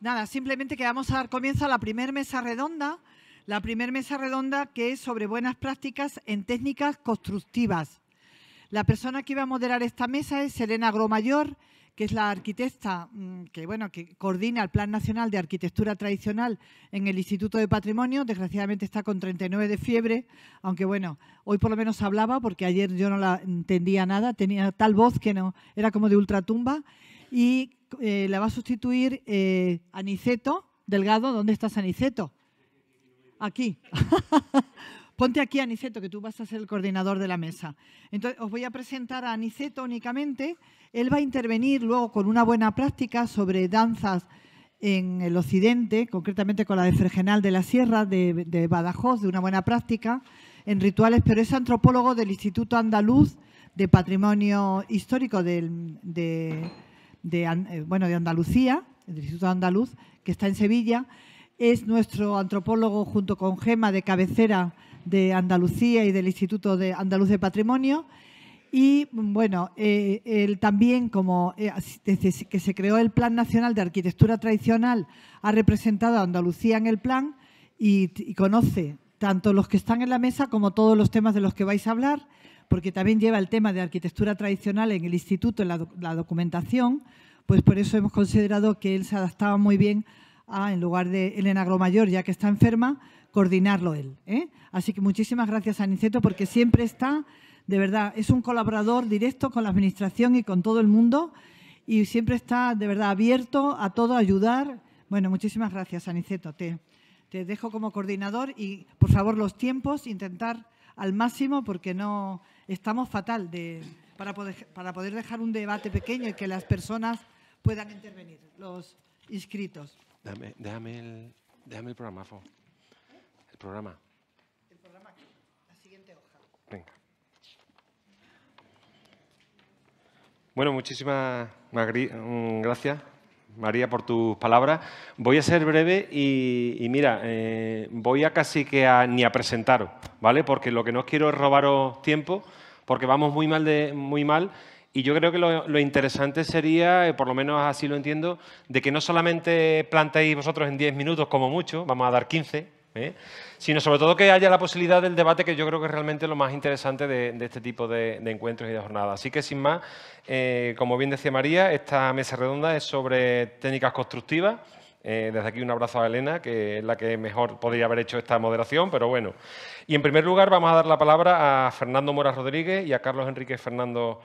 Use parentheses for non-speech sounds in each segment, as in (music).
Nada, simplemente que vamos a dar comienzo a la primera mesa redonda, la primera mesa redonda que es sobre buenas prácticas en técnicas constructivas. La persona que iba a moderar esta mesa es Elena Gromayor, que es la arquitecta mm, que, bueno, que coordina el Plan Nacional de Arquitectura Tradicional en el Instituto de Patrimonio. Desgraciadamente está con 39 de fiebre, aunque bueno, hoy por lo menos hablaba porque ayer yo no la entendía nada, tenía tal voz que no era como de ultratumba. Y eh, la va a sustituir eh, Aniceto Delgado. ¿Dónde estás, Aniceto? Aquí. (laughs) Ponte aquí, Aniceto, que tú vas a ser el coordinador de la mesa. Entonces, os voy a presentar a Aniceto únicamente. Él va a intervenir luego con una buena práctica sobre danzas en el occidente, concretamente con la de Fregenal de la Sierra, de, Badajoz, de una buena práctica en rituales, pero es antropólogo del Instituto Andaluz de Patrimonio Histórico del, de de, eh, bueno, de Andalucía, del Instituto Andaluz, que está en Sevilla. Es nuestro antropólogo junto con Gema de cabecera de Andalucía y del Instituto de Andaluz de Patrimonio. Y bueno, eh, él también, como eh, desde que se creó el Plan Nacional de Arquitectura Tradicional, ha representado a Andalucía en el plan y conoce tanto los que están en la mesa como todos los temas de los que vais a hablar, porque también lleva el tema de arquitectura tradicional en el instituto, en la, documentación, pues por eso hemos considerado que él se adaptaba muy bien a, en lugar de Elena Gromayor, ya que está enferma, coordinarlo él. ¿eh? Así que muchísimas gracias a porque siempre está, de verdad, es un colaborador directo con la Administración y con todo el mundo, y siempre está, de verdad, abierto a todo, ayudar. Bueno, muchísimas gracias, Aniceto. Te te dejo como coordinador y por favor los tiempos, intentar al máximo porque no estamos fatal de, para, poder, para poder dejar un debate pequeño y que las personas puedan intervenir, los inscritos. déjame, el, el programa, Fo. El programa. El programa la siguiente hoja. Venga. Bueno, muchísimas mm, gracias María, por tus palabras. Voy a ser breve y, mira, eh, voy a casi que ni a presentaros, ¿vale? Porque lo que no quiero es robaros tiempo, porque vamos muy mal, de, muy mal y yo creo que lo, interesante sería, eh, por lo menos así lo entiendo, de que no solamente plantéis vosotros en 10 minutos como mucho, vamos a dar 15, ¿eh? sino sobre todo que haya la posibilidad del debate, que yo creo que es realmente lo más interesante de, este tipo de, encuentros y de jornadas. Así que, sin más, eh, como bien decía María, esta mesa redonda es sobre técnicas constructivas. Eh, desde aquí un abrazo a Elena, que es la que mejor podría haber hecho esta moderación, pero bueno. Y en primer lugar vamos a dar la palabra a Fernando Mora Rodríguez y a Carlos Enrique Fernando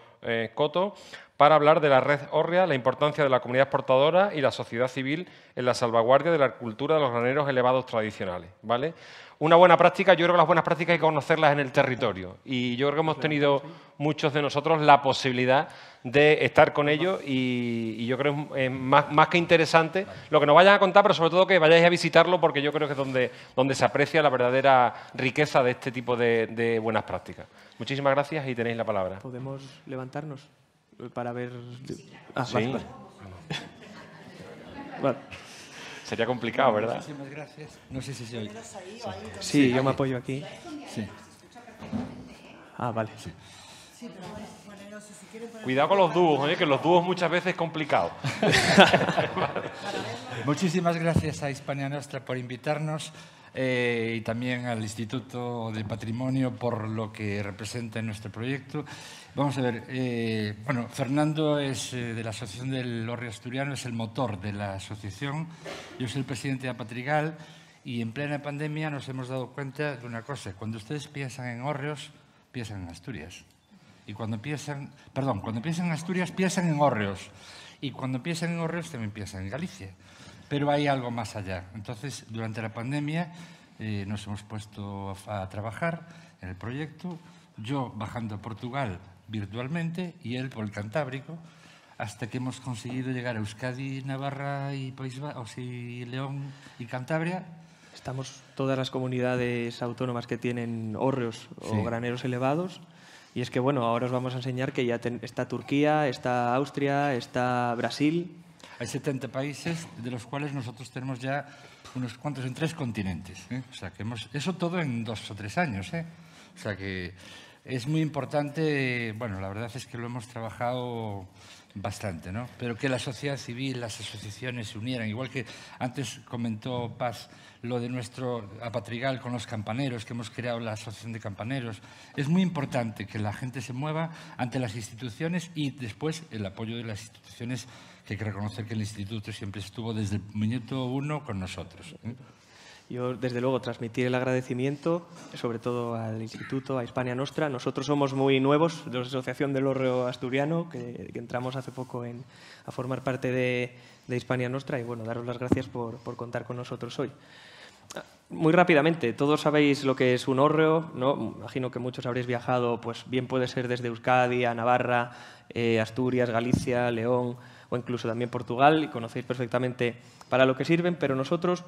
Coto para hablar de la red orria, la importancia de la comunidad exportadora y la sociedad civil en la salvaguardia de la cultura de los graneros elevados tradicionales. ¿vale? Una buena práctica, yo creo que las buenas prácticas hay que conocerlas en el territorio y yo creo que hemos tenido muchos de nosotros la posibilidad de estar con ellos y, yo creo que es más, que interesante lo que nos vayan a contar, pero sobre todo que vayáis a visitarlo porque yo creo que es donde, donde se aprecia la verdadera riqueza de este tipo de buenas prácticas. Muchísimas gracias y tenéis la palabra. Podemos levantarnos para ver... Ah, sí. (laughs) Sería complicado, ¿verdad? Muchísimas gracias. No sé si se Sí, yo me apoyo aquí. Ah, vale. Cuidado con los dúos, oye, que los dúos muchas veces es complicado. (laughs) Muchísimas gracias a Hispania Nostra por invitarnos. Eh, y también al Instituto de Patrimonio por lo que representa en nuestro proyecto. Vamos a ver, eh, bueno, Fernando es eh, de la Asociación del Horreo Asturiano, es el motor de la asociación. Yo soy el presidente de Apatrigal y en plena pandemia nos hemos dado cuenta de una cosa. Cuando ustedes piensan en Orreos, piensan en Asturias. Y cuando piensan, perdón, cuando piensan en Asturias, piensan en Orreos. Y cuando piensan en Orreos, también piensan en Galicia pero hay algo más allá. Entonces, durante la pandemia eh, nos hemos puesto a, trabajar en el proyecto, yo bajando a Portugal virtualmente y él por el Cantábrico, hasta que hemos conseguido llegar a Euskadi, Navarra y País León y Cantabria. Estamos todas las comunidades autónomas que tienen hórreos o graneros elevados. Y es que, bueno, ahora os vamos a enseñar que ya está Turquía, está Austria, está Brasil, hay 70 países, de los cuales nosotros tenemos ya unos cuantos en tres continentes. ¿eh? O sea, que eso todo en dos o tres años. ¿eh? O sea, que es muy importante, bueno, la verdad es que lo hemos trabajado bastante, ¿no? Pero que la sociedad civil, las asociaciones se unieran, igual que antes comentó Paz lo de nuestro apatrigal con los campaneros, que hemos creado la Asociación de Campaneros. Es muy importante que la gente se mueva ante las instituciones y después el apoyo de las instituciones hay que reconocer que el Instituto siempre estuvo desde el minuto uno con nosotros. ¿eh? Yo, desde luego, transmitir el agradecimiento, sobre todo al Instituto, a Hispania Nostra. Nosotros somos muy nuevos, de la Asociación del Orreo Asturiano, que, entramos hace poco en, a formar parte de, Hispania Nostra y, bueno, daros las gracias por, contar con nosotros hoy. Muy rápidamente, todos sabéis lo que es un orreo, ¿no? Imagino que muchos habréis viajado, pues bien puede ser desde Euskadi a Navarra, eh, Asturias, Galicia, León, o incluso también Portugal, y conocéis perfectamente para lo que sirven, pero nosotros,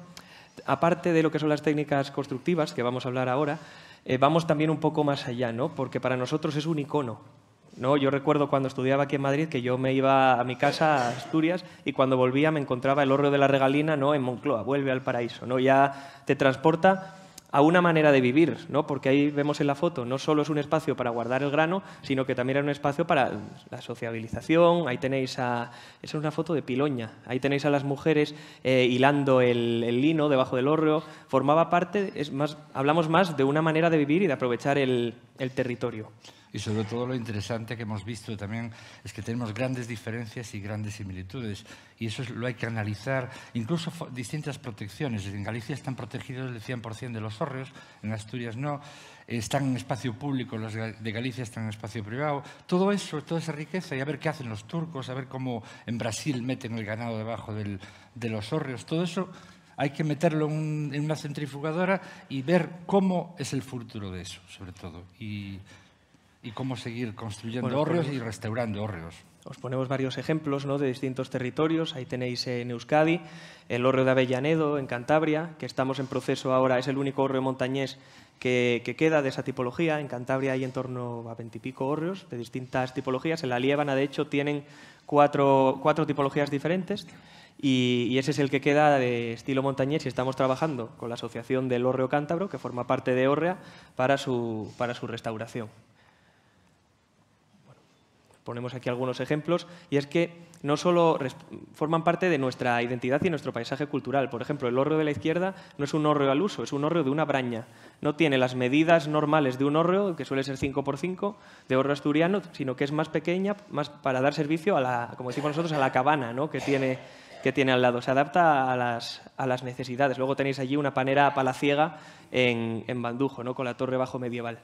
aparte de lo que son las técnicas constructivas, que vamos a hablar ahora, eh, vamos también un poco más allá, ¿no? porque para nosotros es un icono. ¿no? Yo recuerdo cuando estudiaba aquí en Madrid que yo me iba a mi casa, a Asturias, y cuando volvía me encontraba el horreo de la regalina ¿no? en Moncloa, vuelve al paraíso. ¿no? Ya te transporta a una manera de vivir, ¿no? porque ahí vemos en la foto, no solo es un espacio para guardar el grano, sino que también era un espacio para la sociabilización, ahí tenéis a... Esa es una foto de Piloña, ahí tenéis a las mujeres eh, hilando el, lino debajo del hórreo, formaba parte, es más, hablamos más de una manera de vivir y de aprovechar el territorio y sobre todo lo interesante que hemos visto también es que tenemos grandes diferencias y grandes similitudes y eso lo hay que analizar, incluso distintas protecciones. En Galicia están protegidos el 100% de los zorros, en Asturias no, están en espacio público, los de Galicia están en espacio privado. Todo eso, toda esa riqueza y a ver qué hacen los turcos, a ver cómo en Brasil meten el ganado debajo del, de los zorros, todo eso hay que meterlo en, una centrifugadora y ver cómo es el futuro de eso, sobre todo. Y y cómo seguir construyendo hórreos y restaurando hórreos. Os ponemos varios ejemplos de distintos territorios. Ahí tenéis en Euskadi el hórreo de Avellanedo, en Cantabria, que estamos en proceso ahora, es el único hórreo montañés que, queda de esa tipología. En Cantabria hay en torno a veintipico hórreos de distintas tipologías. En la Liébana, de hecho, tienen cuatro, tipologías diferentes y, ese es el que queda de estilo montañés y estamos trabajando con la Asociación del Hórreo Cántabro, que forma parte de Hórrea, para su, para su restauración ponemos aquí algunos ejemplos, y es que no solo forman parte de nuestra identidad y nuestro paisaje cultural. Por ejemplo, el horreo de la izquierda no es un horreo al uso, es un horreo de una braña. No tiene las medidas normales de un horreo, que suele ser 5x5, de horreo asturiano, sino que es más pequeña más para dar servicio, a la, como decimos nosotros, a la cabana ¿no? que, tiene, que tiene al lado. Se adapta a las, necesidades. Luego tenéis allí una panera palaciega en, en Bandujo, ¿no? con la torre bajo medieval.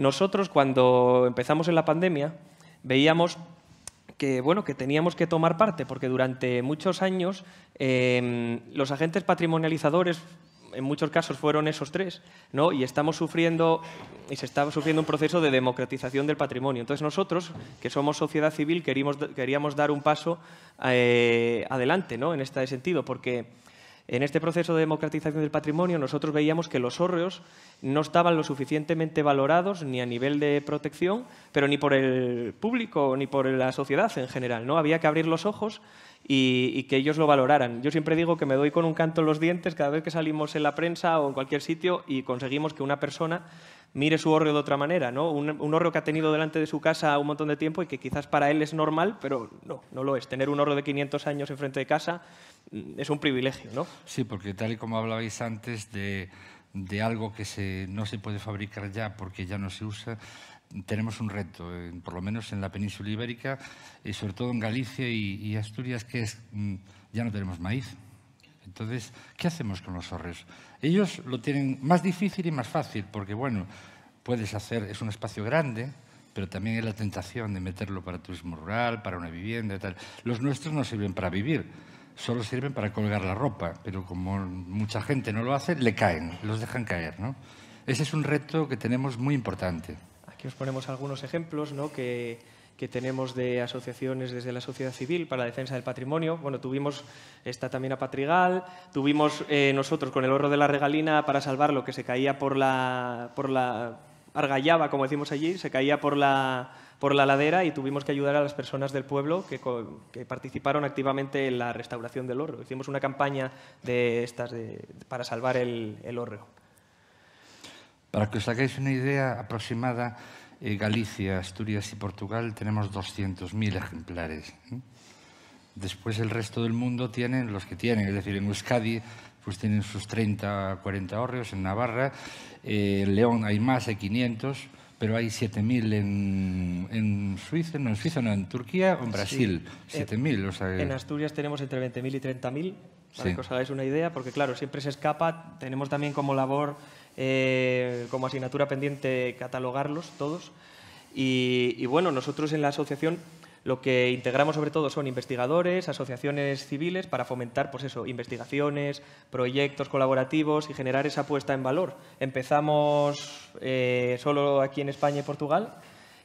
Nosotros cuando empezamos en la pandemia veíamos que, teníamos que tomar parte, porque durante muchos años em, los agentes patrimonializadores en muchos casos fueron esos tres, ¿no? Y estamos sufriendo y se está sufriendo un proceso de democratización del patrimonio. Entonces nosotros, que somos sociedad civil, queríamos, dar un paso eh, adelante, En este sentido, porque en este proceso de democratización del patrimonio nosotros veíamos que los hórreos no estaban lo suficientemente valorados ni a nivel de protección, pero ni por el público ni por la sociedad en general. ¿no? Había que abrir los ojos y, que ellos lo valoraran. Yo siempre digo que me doy con un canto en los dientes cada vez que salimos en la prensa o en cualquier sitio y conseguimos que una persona mire su hórreo de otra manera, ¿no? Un, que ha tenido delante de su casa un montón de tiempo y que quizás para él es normal, pero no, no lo es. Tener un hórreo de 500 años enfrente de casa es un privilegio, ¿no? Sí, porque tal y como hablabais antes de, algo que no se puede fabricar ya porque ya no se usa, tenemos un reto, por lo menos en la península ibérica y sobre todo en Galicia y, Asturias, que es mm, ya no tenemos maíz. Entonces, ¿qué hacemos con los orres? Ellos lo tienen más difícil y más fácil, porque bueno, puedes hacer, es un espacio grande, pero también hay la tentación de meterlo para turismo rural, para una vivienda y tal. Los nuestros no sirven para vivir solo sirven para colgar la ropa, pero como mucha gente no lo hace, le caen, los dejan caer. ¿no? Ese es un reto que tenemos muy importante. Aquí os ponemos algunos ejemplos ¿no? que, tenemos de asociaciones desde la sociedad civil para la defensa del patrimonio. Bueno, tuvimos esta también a Patrigal, tuvimos eh, nosotros con el oro de la regalina para salvar lo que se caía por la, por la argallaba, como decimos allí, se caía por la, por la ladera y tuvimos que ayudar a las personas del pueblo que, participaron activamente en la restauración del orro. Hicimos una campaña de estas para salvar el, el Para que os hagáis una idea aproximada, eh, Galicia, Asturias y Portugal tenemos 200.000 ejemplares. ¿eh? Después el resto del mundo tienen los que tienen, es decir, en Euskadi pues tienen sus 30, 40 horreos, en Navarra, eh, en León hay más, hay 500, pero hay 7.000 en, en Suiza, no en Suiza, no, en Turquía o en Brasil. 7.000, eh, o sea En Asturias tenemos entre 20.000 y 30.000, para que os hagáis una idea, porque claro, siempre se escapa. Tenemos también como labor, eh, como asignatura pendiente, catalogarlos todos. y bueno, nosotros en la asociación lo que integramos sobre todo son investigadores, asociaciones civiles para fomentar pues eso, investigaciones, proyectos colaborativos y generar esa puesta en valor. Empezamos eh, solo aquí en España y Portugal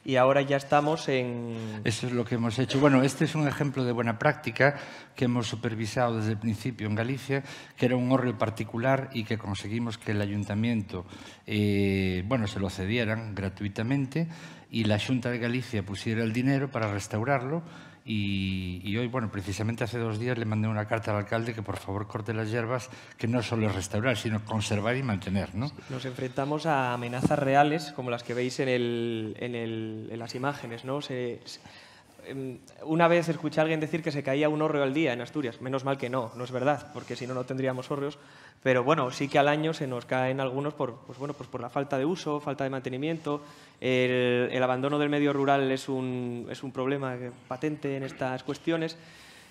y ahora ya estamos en... Eso es lo que hemos hecho. Bueno, este es un ejemplo de buena práctica que hemos supervisado desde el principio en Galicia, que era un horrio particular y que conseguimos que el ayuntamiento eh, bueno, se lo cedieran gratuitamente y la Junta de Galicia pusiera el dinero para restaurarlo. Y, hoy, bueno, precisamente hace dos días le mandé una carta al alcalde que por favor corte las hierbas, que no solo es restaurar, sino conservar y mantener. Nos enfrentamos a amenazas reales, como las que veis en, en, las imágenes. ¿no? Em, una vez escuché a alguien decir que se caía un hórreo al día en Asturias. Menos mal que no, no es verdad, porque si no, no tendríamos hórreos. Pero bueno, sí que al año se nos caen algunos por, pues bueno, pues por la falta de uso, falta de mantenimiento. El, el abandono del medio rural es un, es un problema patente en estas cuestiones.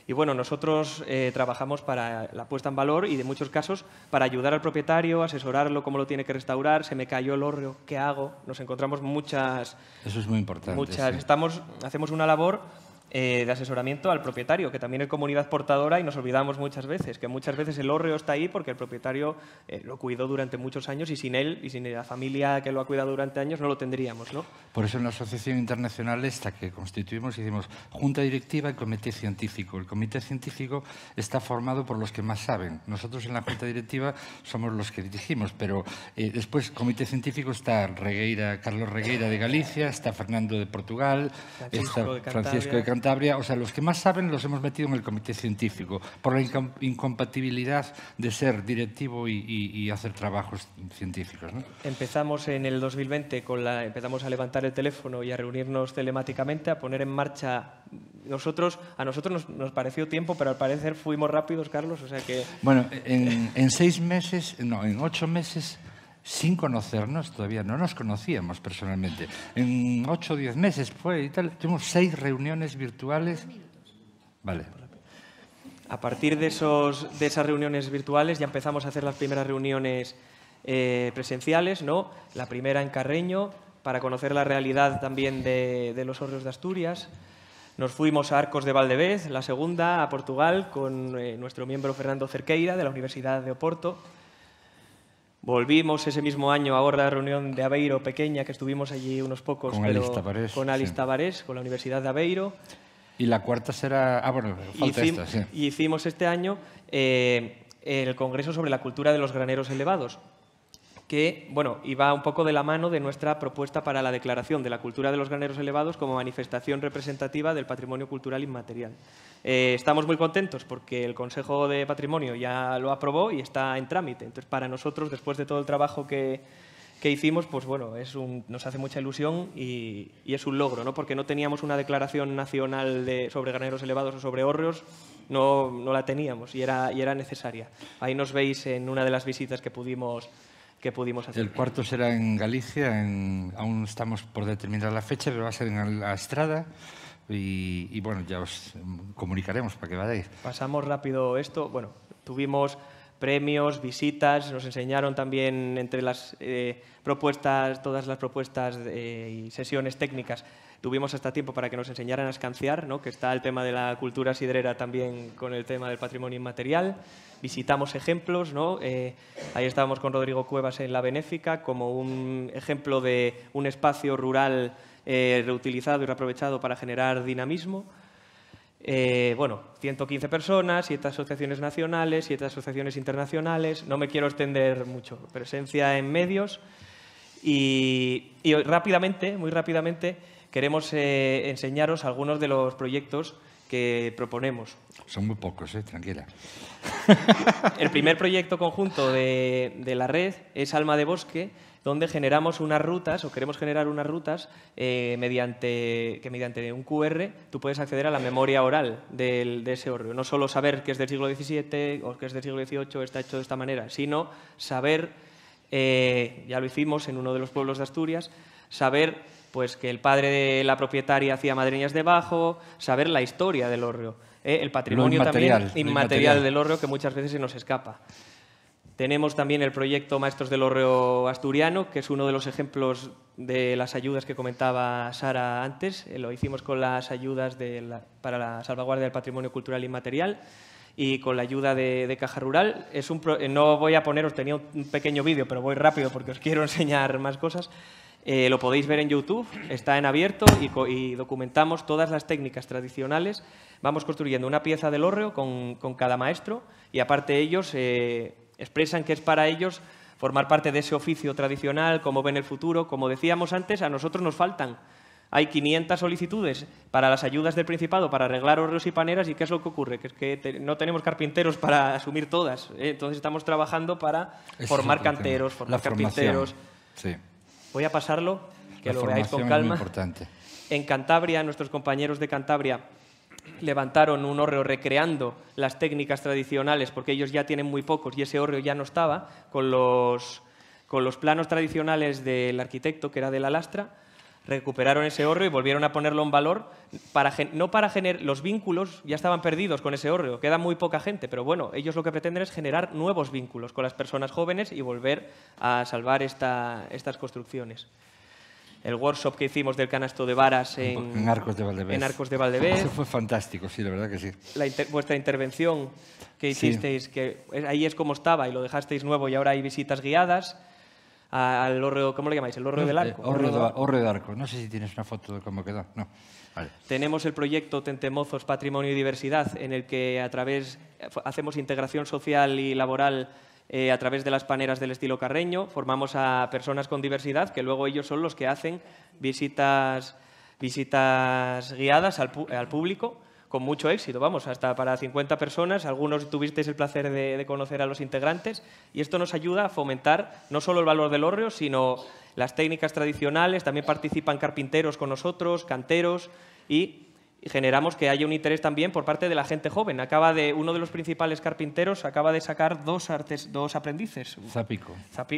Y bueno, nosotros eh, trabajamos para la puesta en valor y de muchos casos para ayudar al propietario, asesorarlo, cómo lo tiene que restaurar, se me cayó el horno, ¿qué hago? Nos encontramos muchas... Eso es muy importante. Muchas, estamos, hacemos una labor eh, de asesoramiento al propietario, que también es comunidad portadora y nos olvidamos muchas veces, que muchas veces el hórreo está ahí porque el propietario eh, lo cuidó durante muchos años y sin él y sin la familia que lo ha cuidado durante años no lo tendríamos. ¿no? Por eso en la asociación internacional esta que constituimos hicimos junta directiva y comité científico. El comité científico está formado por los que más saben. Nosotros en la junta directiva somos los que dirigimos, pero eh, después comité científico está Regueira, Carlos Regueira de Galicia, está Fernando de Portugal, está Francisco de Cantabria, o sea, los que más saben los hemos metido en el comité científico por la incompatibilidad de ser directivo y, hacer trabajos científicos. ¿no? Empezamos en el 2020, con la, empezamos a levantar el teléfono y a reunirnos telemáticamente, a poner en marcha nosotros, a nosotros nos, pareció tiempo, pero al parecer fuimos rápidos, Carlos, o sea que... Bueno, en, en seis meses, no, en ocho meses sin conocernos, todavía no nos conocíamos personalmente. En ocho o diez meses fue y tal, tuvimos seis reuniones virtuales. Vale. A partir de, esos, de esas reuniones virtuales ya empezamos a hacer las primeras reuniones eh, presenciales, ¿no? La primera en Carreño, para conocer la realidad también de, los hornos de Asturias. Nos fuimos a Arcos de Valdevez, la segunda a Portugal, con eh, nuestro miembro Fernando Cerqueira de la Universidad de Oporto. Volvimos ese mismo año a la reunión de Aveiro pequeña, que estuvimos allí unos pocos, con Alice Tavares, con la Universidad de Aveiro. Y la cuarta será... Ah, bueno, Y hicimos este año eh, el Congreso sobre la Cultura de los Graneros Elevados, que bueno, iba un poco de la mano de nuestra propuesta para la declaración de la cultura de los graneros elevados como manifestación representativa del patrimonio cultural inmaterial. Eh, estamos muy contentos porque el Consejo de Patrimonio ya lo aprobó y está en trámite. Entonces, para nosotros, después de todo el trabajo que, hicimos, pues bueno, es nos hace mucha ilusión y, es un logro, ¿no? Porque no teníamos una declaración nacional de, sobre graneros elevados o sobre hórreos, no, la teníamos y era, y era necesaria. Ahí nos veis en una de las visitas que pudimos pudimos hacer. El cuarto será en Galicia, en, aún estamos por determinar la fecha, pero va a ser en la Estrada. Y, bueno, ya os comunicaremos para que vayáis. Pasamos rápido esto. Bueno, tuvimos premios, visitas, nos enseñaron también entre las eh, propuestas, todas las propuestas eh, y sesiones técnicas tuvimos hasta tiempo para que nos enseñaran a escanciar, ¿no? que está el tema de la cultura sidrera también con el tema del patrimonio inmaterial. Visitamos ejemplos, ¿no? Eh, ahí estábamos con Rodrigo Cuevas en La Benéfica como un ejemplo de un espacio rural eh, reutilizado y reaprovechado para generar dinamismo. Eh, bueno, 115 personas, 7 asociaciones nacionales, 7 asociaciones internacionales. No me quiero extender mucho. Presencia en medios. Y, rápidamente, muy rápidamente, queremos eh, enseñaros algunos de los proyectos que proponemos. Son muy pocos, eh, tranquila. (laughs) El primer proyecto conjunto de, la red es Alma de Bosque, donde generamos unas rutas o queremos generar unas rutas eh, mediante, que mediante un QR tú puedes acceder a la memoria oral de ese orrio. No solo saber que es del siglo XVII o que es del siglo XVIII, está hecho de esta manera, sino saber eh, ya lo hicimos en uno de los pueblos de Asturias, saber pues, que el padre de la propietaria hacía madriñas debajo, saber la historia del orreo, ¿eh? el patrimonio también inmaterial del orreo, que muchas veces se nos escapa. Tenemos también el proyecto Maestros del Orreo Asturiano, que es uno de los ejemplos de las ayudas que comentaba Sara antes. Eh, lo hicimos con las ayudas para la salvaguardia del patrimonio cultural inmaterial y con la ayuda de, Caja Rural. Es eh, no voy a poneros, tenía un pequeño vídeo, pero voy rápido porque os (laughs) quiero enseñar más cosas. Eh, lo podéis ver en YouTube, está en abierto y, documentamos todas las técnicas tradicionales. Vamos construyendo una pieza del hórreo con, cada maestro y aparte ellos eh, expresan que es para ellos formar parte de ese oficio tradicional, cómo ven el futuro. Como decíamos antes, a nosotros nos faltan hay 500 solicitudes para las ayudas del Principado para arreglar horreos y paneras y ¿qué es lo que ocurre? Que es que no tenemos carpinteros para asumir todas. ¿eh? Entonces estamos trabajando para formar canteros, formar carpinteros. Voy a pasarlo, que lo veáis con calma. importante. En Cantabria, nuestros compañeros de Cantabria levantaron un horreo recreando las técnicas tradicionales, porque ellos ya tienen muy pocos y ese horreo ya no estaba, con los, con los planos tradicionales del arquitecto, que era de la lastra, recuperaron ese oro y volvieron a ponerlo en valor, para, no para generar, los vínculos ya estaban perdidos con ese horreo, queda muy poca gente, pero bueno, ellos lo que pretenden es generar nuevos vínculos con las personas jóvenes y volver a salvar esta, estas construcciones. El workshop que hicimos del canasto de varas en, Arcos de Valdevez. En Arcos de Eso fue fantástico, sí, la verdad que sí. vuestra intervención que hicisteis, que ahí es como estaba y lo dejasteis nuevo y ahora hay visitas guiadas. ¿cómo le llamáis? El del eh, arco. El de, del arco. No sé si tienes una foto de cómo queda. No. Tenemos el proyecto Tentemozos Patrimonio y Diversidad, en el que a través hacemos integración social y laboral eh, a través de las paneras del estilo carreño. Formamos a personas con diversidad, que luego ellos son los que hacen visitas, visitas guiadas al, al público con mucho éxito, vamos, hasta para 50 personas. Algunos tuvisteis el placer de, conocer a los integrantes y esto nos ayuda a fomentar no solo el valor del hórreo, sino las técnicas tradicionales. También participan carpinteros con nosotros, canteros y generamos que haya un interés también por parte de la gente joven. Acaba de uno de los principales carpinteros acaba de sacar dos artes, dos aprendices. Zapico.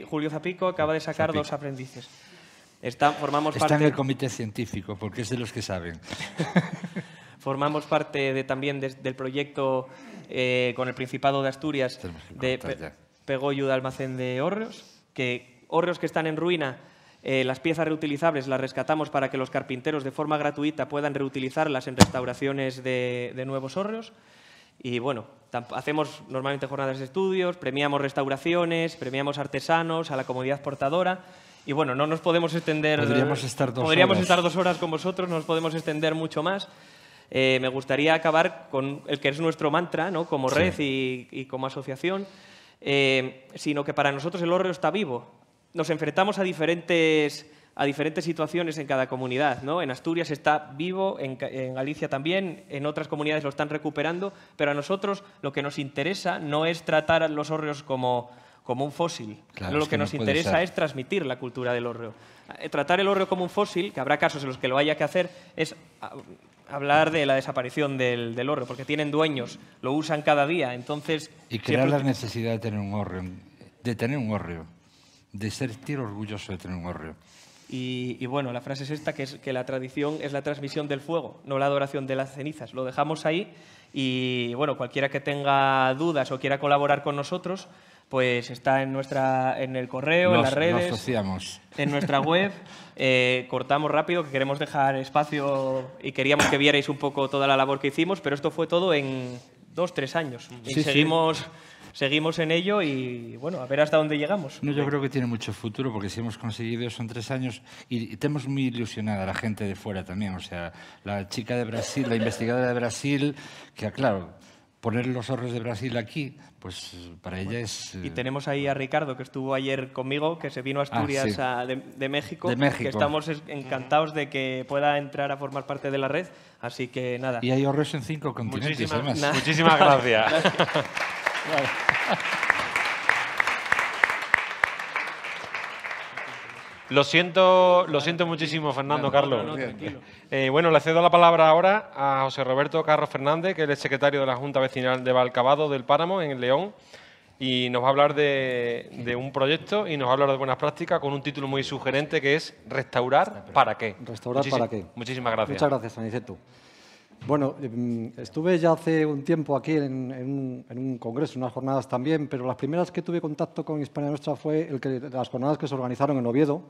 Julio Zapico acaba de sacar dos aprendices. Está, formamos en el comité científico porque es de los que saben. (laughs) Formamos parte de, también del proyecto eh, con el Principado de Asturias de Pe de Almacén de Horreos, que horreos que están en ruina eh, las piezas reutilizables las rescatamos para que los carpinteros de forma gratuita puedan reutilizarlas en restauraciones de, de nuevos hórreos. Y bueno, hacemos normalmente jornadas de estudios, premiamos restauraciones, premiamos artesanos, a la comunidad portadora. Y bueno, no nos podemos extender... Podríamos estar dos, horas. Estar dos horas con vosotros, no nos podemos extender mucho más. Eh, me gustaría acabar con el que es nuestro mantra, ¿no? como red y, como asociación, eh, sino que para nosotros el orreo está vivo. Nos enfrentamos a diferentes, a diferentes situaciones en cada comunidad. ¿no? En Asturias está vivo, en, Galicia también, en otras comunidades lo están recuperando, pero a nosotros lo que nos interesa no es tratar a los orreos como, como un fósil. lo que, nos interesa es transmitir la cultura del orreo. Eh, tratar el orreo como un fósil, que habrá casos en los que lo haya que hacer, es ah, hablar de la desaparición del, del porque tienen dueños, lo usan cada día, entonces... Y crear la necesidad de tener un hórreo, de tener un de sentir orgulloso de tener un hórreo. Y, bueno, la frase es esta, que es que la tradición es la transmisión del fuego, no la adoración de las cenizas. Lo dejamos ahí y bueno, cualquiera que tenga dudas o quiera colaborar con nosotros, pues está en, nuestra, en el correo, en las redes, nos en nuestra web. (laughs) Eh, cortamos rápido, que queremos dejar espacio y queríamos que vierais un poco toda la labor que hicimos, pero esto fue todo en dos, tres años. seguimos... seguimos en ello y bueno, a ver hasta dónde llegamos. No, yo creo que tiene mucho futuro porque si hemos conseguido eso en tres años y tenemos muy ilusionada a la gente de fuera también. O sea, la chica de Brasil, la investigadora de Brasil, que claro, poner los zorros de Brasil aquí, pues para ella es... Eh, y tenemos ahí a Ricardo, que estuvo ayer conmigo, que se vino a ah, Asturias de, México, que estamos encantados de que pueda entrar a formar parte de la red, así que nada. Y hay horrores en cinco continentes, además. (laughs) Muchísimas gracias. gracias. (laughs) Lo siento, lo siento muchísimo, Fernando, Carlos. Eh, bueno, le cedo la palabra ahora a José Roberto Carlos Fernández, que es el secretario de la Junta Vecinal de Valcabado del Páramo, en León, y nos va a hablar de, un proyecto y nos va a hablar de buenas prácticas con un título muy sugerente que es Restaurar para qué. Restaurar para qué. Muchísimas gracias. Muchas gracias, Aniceto. Bueno, em, estuve ya hace un tiempo aquí en, un, congreso, unas jornadas también, pero las primeras que tuve contacto con Hispania Nuestra fue que, las jornadas que se organizaron en Oviedo,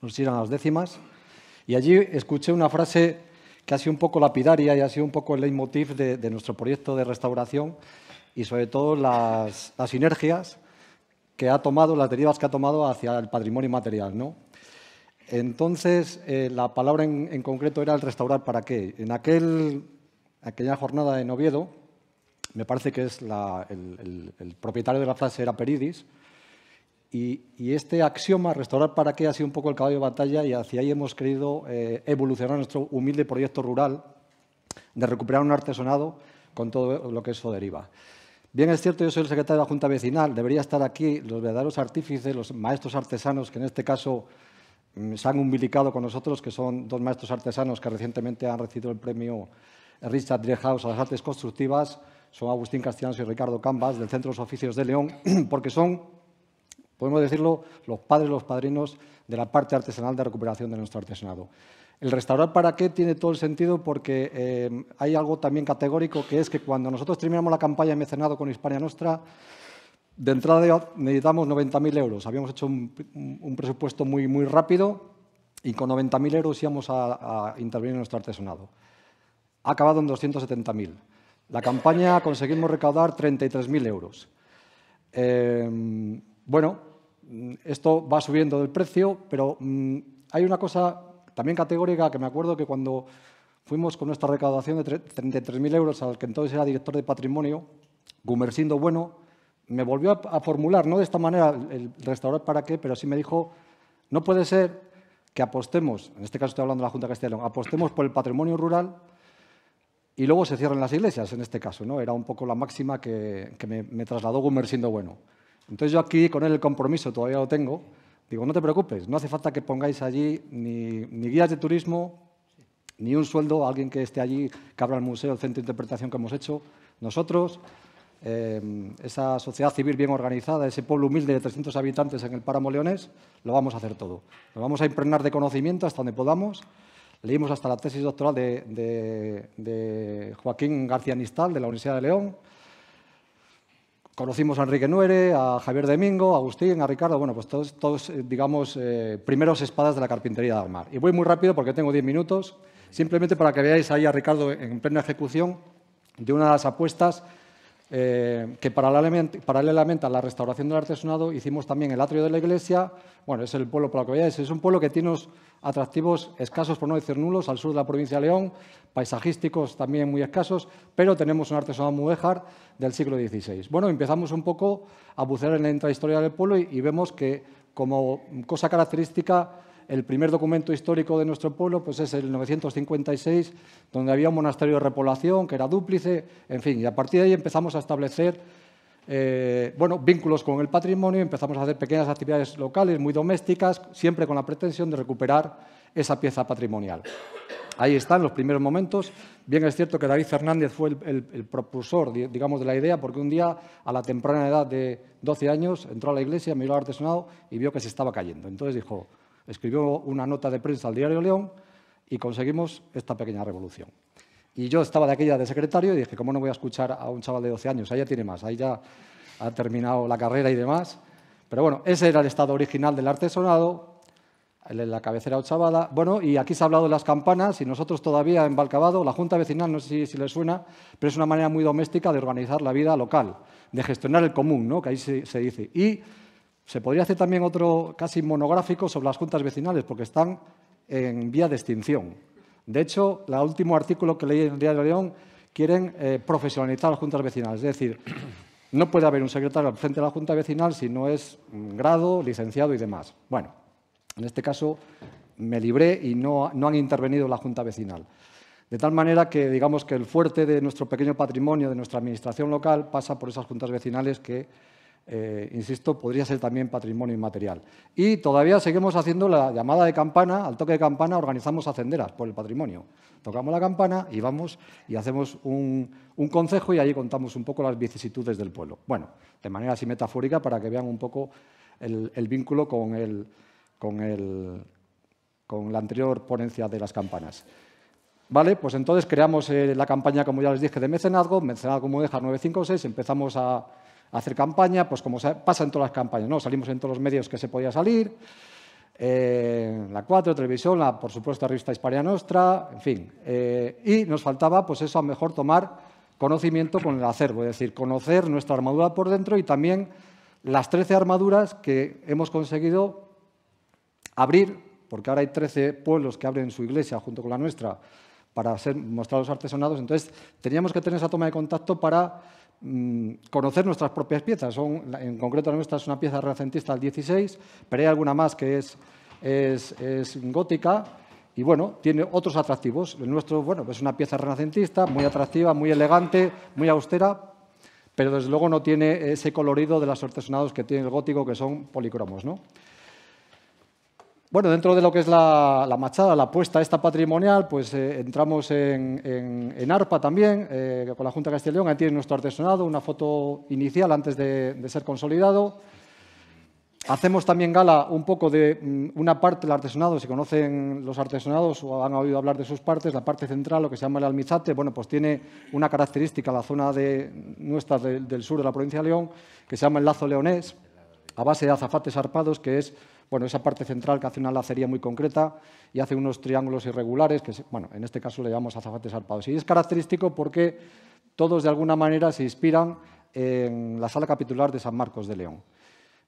nos sé si las décimas, y allí escuché una frase que ha sido un poco lapidaria y ha sido un poco el leitmotiv de, nuestro proyecto de restauración y sobre todo las, las sinergias que ha tomado, las derivas que ha tomado hacia el patrimonio material, ¿no? Entonces, eh, la palabra en, concreto era el restaurar para qué. En aquella jornada en Oviedo, me parece que es el, propietario de la frase era Peridis, y, este axioma, restaurar para qué, ha sido un poco el caballo de batalla y hacia ahí hemos querido eh, evolucionar nuestro humilde proyecto rural de recuperar un artesonado con todo lo que eso deriva. Bien es cierto, yo soy el secretario de la Junta Vecinal, debería estar aquí los verdaderos artífices, los maestros artesanos que en este caso se han umbilicado con nosotros, que son dos maestros artesanos que recientemente han recibido el premio Richard Dreyhaus a las artes constructivas, son Agustín Castellanos y Ricardo Cambas, del Centro de los Oficios de León, (clears throat) porque son, podemos decirlo, los padres, los padrinos de la parte artesanal de recuperación de nuestro artesanado. El restaurar para qué tiene todo el sentido porque eh, hay algo también categórico que es que cuando nosotros terminamos la campaña de mecenado con Hispania Nostra, de entrada necesitamos 90.000 euros. Habíamos hecho un, presupuesto muy, muy rápido y con 90.000 euros íbamos a, intervenir en nuestro artesonado. Ha acabado en 270.000. La campaña conseguimos recaudar 33.000 euros. Em, bueno, esto va subiendo del precio, pero mm, hay una cosa también categórica que me acuerdo que cuando fuimos con nuestra recaudación de 33.000 euros al que entonces era director de patrimonio, Gumersindo Bueno, me volvió a, formular, no de esta manera el restaurar para qué, pero sí me dijo, no puede ser que apostemos, en este caso estoy hablando de la Junta de apostemos por el patrimonio rural y luego se cierren las iglesias, en este caso, ¿no? Era un poco la máxima que, me, trasladó Gumer siendo bueno. Entonces yo aquí con él el compromiso todavía lo tengo. Digo, no te preocupes, no hace falta que pongáis allí ni, ni guías de turismo, ni un sueldo a alguien que esté allí, que abra el museo, el centro de interpretación que hemos hecho. Nosotros Em, esa sociedad civil bien organizada, ese pueblo humilde de 300 habitantes en el páramo leonés, lo vamos a hacer todo. Nos vamos a impregnar de conocimiento hasta donde podamos. Leímos hasta la tesis doctoral de, Joaquín García Nistal de la Universidad de León. Conocimos a Enrique Nuere, a Javier Domingo, a Agustín, a Ricardo, bueno, pues todos, eh, digamos, eh, primeros espadas de la carpintería del mar Y voy muy rápido porque tengo 10 minutos, simplemente para que veáis ahí a Ricardo en plena ejecución de una de las apuestas eh, que paralelamente, a la restauración del artesonado, hicimos también el atrio de la iglesia. Bueno, es el pueblo para que decir es un pueblo que tiene unos atractivos escasos, por no decir nulos, al sur de la provincia de León, paisajísticos también muy escasos, pero tenemos un artesonado mudéjar del siglo XVI. Bueno, empezamos un poco a bucear en la historia del pueblo y vemos que como cosa característica el primer documento histórico de nuestro pueblo pues es el 956, donde había un monasterio de repoblación que era dúplice, en fin, y a partir de ahí empezamos a establecer eh, bueno, vínculos con el patrimonio, empezamos a hacer pequeñas actividades locales, muy domésticas, siempre con la pretensión de recuperar esa pieza patrimonial. Ahí están los primeros momentos. Bien es cierto que David Fernández fue el, propulsor, digamos, de la idea, porque un día, a la temprana edad de 12 años, entró a la iglesia, miró al artesonado y vio que se estaba cayendo. Entonces dijo, escribió una nota de prensa al diario León y conseguimos esta pequeña revolución. Y yo estaba de aquella de secretario y dije, ¿cómo no voy a escuchar a un chaval de 12 años? Ahí ya tiene más, ahí ya ha terminado la carrera y demás. Pero bueno, ese era el estado original del artesonado, la cabecera Ochavada. Bueno, y aquí se ha hablado de las campanas y nosotros todavía en Balcabado, la Junta Vecinal, no sé si, si les suena, pero es una manera muy doméstica de organizar la vida local, de gestionar el común, ¿no? que ahí se dice. Y se podría hacer también otro casi monográfico sobre las juntas vecinales, porque están en vía de extinción. De hecho, el último artículo que leí en el Diario de León quieren eh, profesionalizar las juntas vecinales. Es decir, no puede haber un secretario al frente de la junta vecinal si no es mm, grado, licenciado y demás. Bueno, en este caso me libré y no, no han intervenido la junta vecinal. De tal manera que digamos que el fuerte de nuestro pequeño patrimonio, de nuestra administración local, pasa por esas juntas vecinales que eh, insisto, podría ser también patrimonio inmaterial. Y todavía seguimos haciendo la llamada de campana, al toque de campana organizamos ascenderas por el patrimonio. Tocamos la campana y vamos y hacemos un, un consejo y allí contamos un poco las vicisitudes del pueblo. Bueno, de manera así metafórica para que vean un poco el, vínculo con, el, con, el, con la anterior ponencia de las campanas. ¿Vale? Pues entonces creamos eh, la campaña, como ya les dije, de mecenazgo, mecenazgo como deja 956, empezamos a hacer campaña, pues como pasa en todas las campañas, ¿no? Salimos en todos los medios que se podía salir, eh, la 4, Televisión, la, por supuesto, la revista Hispania Nostra, en fin. Eh, y nos faltaba, pues eso, a mejor tomar conocimiento con el acervo, es decir, conocer nuestra armadura por dentro y también las 13 armaduras que hemos conseguido abrir, porque ahora hay 13 pueblos que abren su iglesia junto con la nuestra para ser, mostrar los artesonados, entonces teníamos que tener esa toma de contacto para Mm, conocer nuestras propias piezas. en concreto, la nuestra es una pieza renacentista del 16, pero hay alguna más que es, gótica y, bueno, tiene otros atractivos. El nuestro, bueno, es una pieza renacentista, muy atractiva, muy elegante, muy austera, pero desde luego no tiene ese colorido de los artesonados que tiene el gótico, que son policromos, ¿no? Bueno, dentro de lo que es la, machada, la apuesta esta patrimonial, pues eh, entramos en, ARPA también, eh, con la Junta de Castilla y León, ahí tiene nuestro artesonado, una foto inicial antes de, ser consolidado. Hacemos también gala un poco de mm, una parte del artesonado, si conocen los artesonados o han oído hablar de sus partes, la parte central, lo que se llama el almizate, bueno, pues tiene una característica la zona de, nuestra del sur de la provincia de León, que se llama el lazo leonés, a base de azafates arpados, que es bueno, esa parte central que hace una lacería muy concreta y hace unos triángulos irregulares, que bueno, en este caso le llamamos azafates arpados. Y es característico porque todos de alguna manera se inspiran en la sala capitular de San Marcos de León.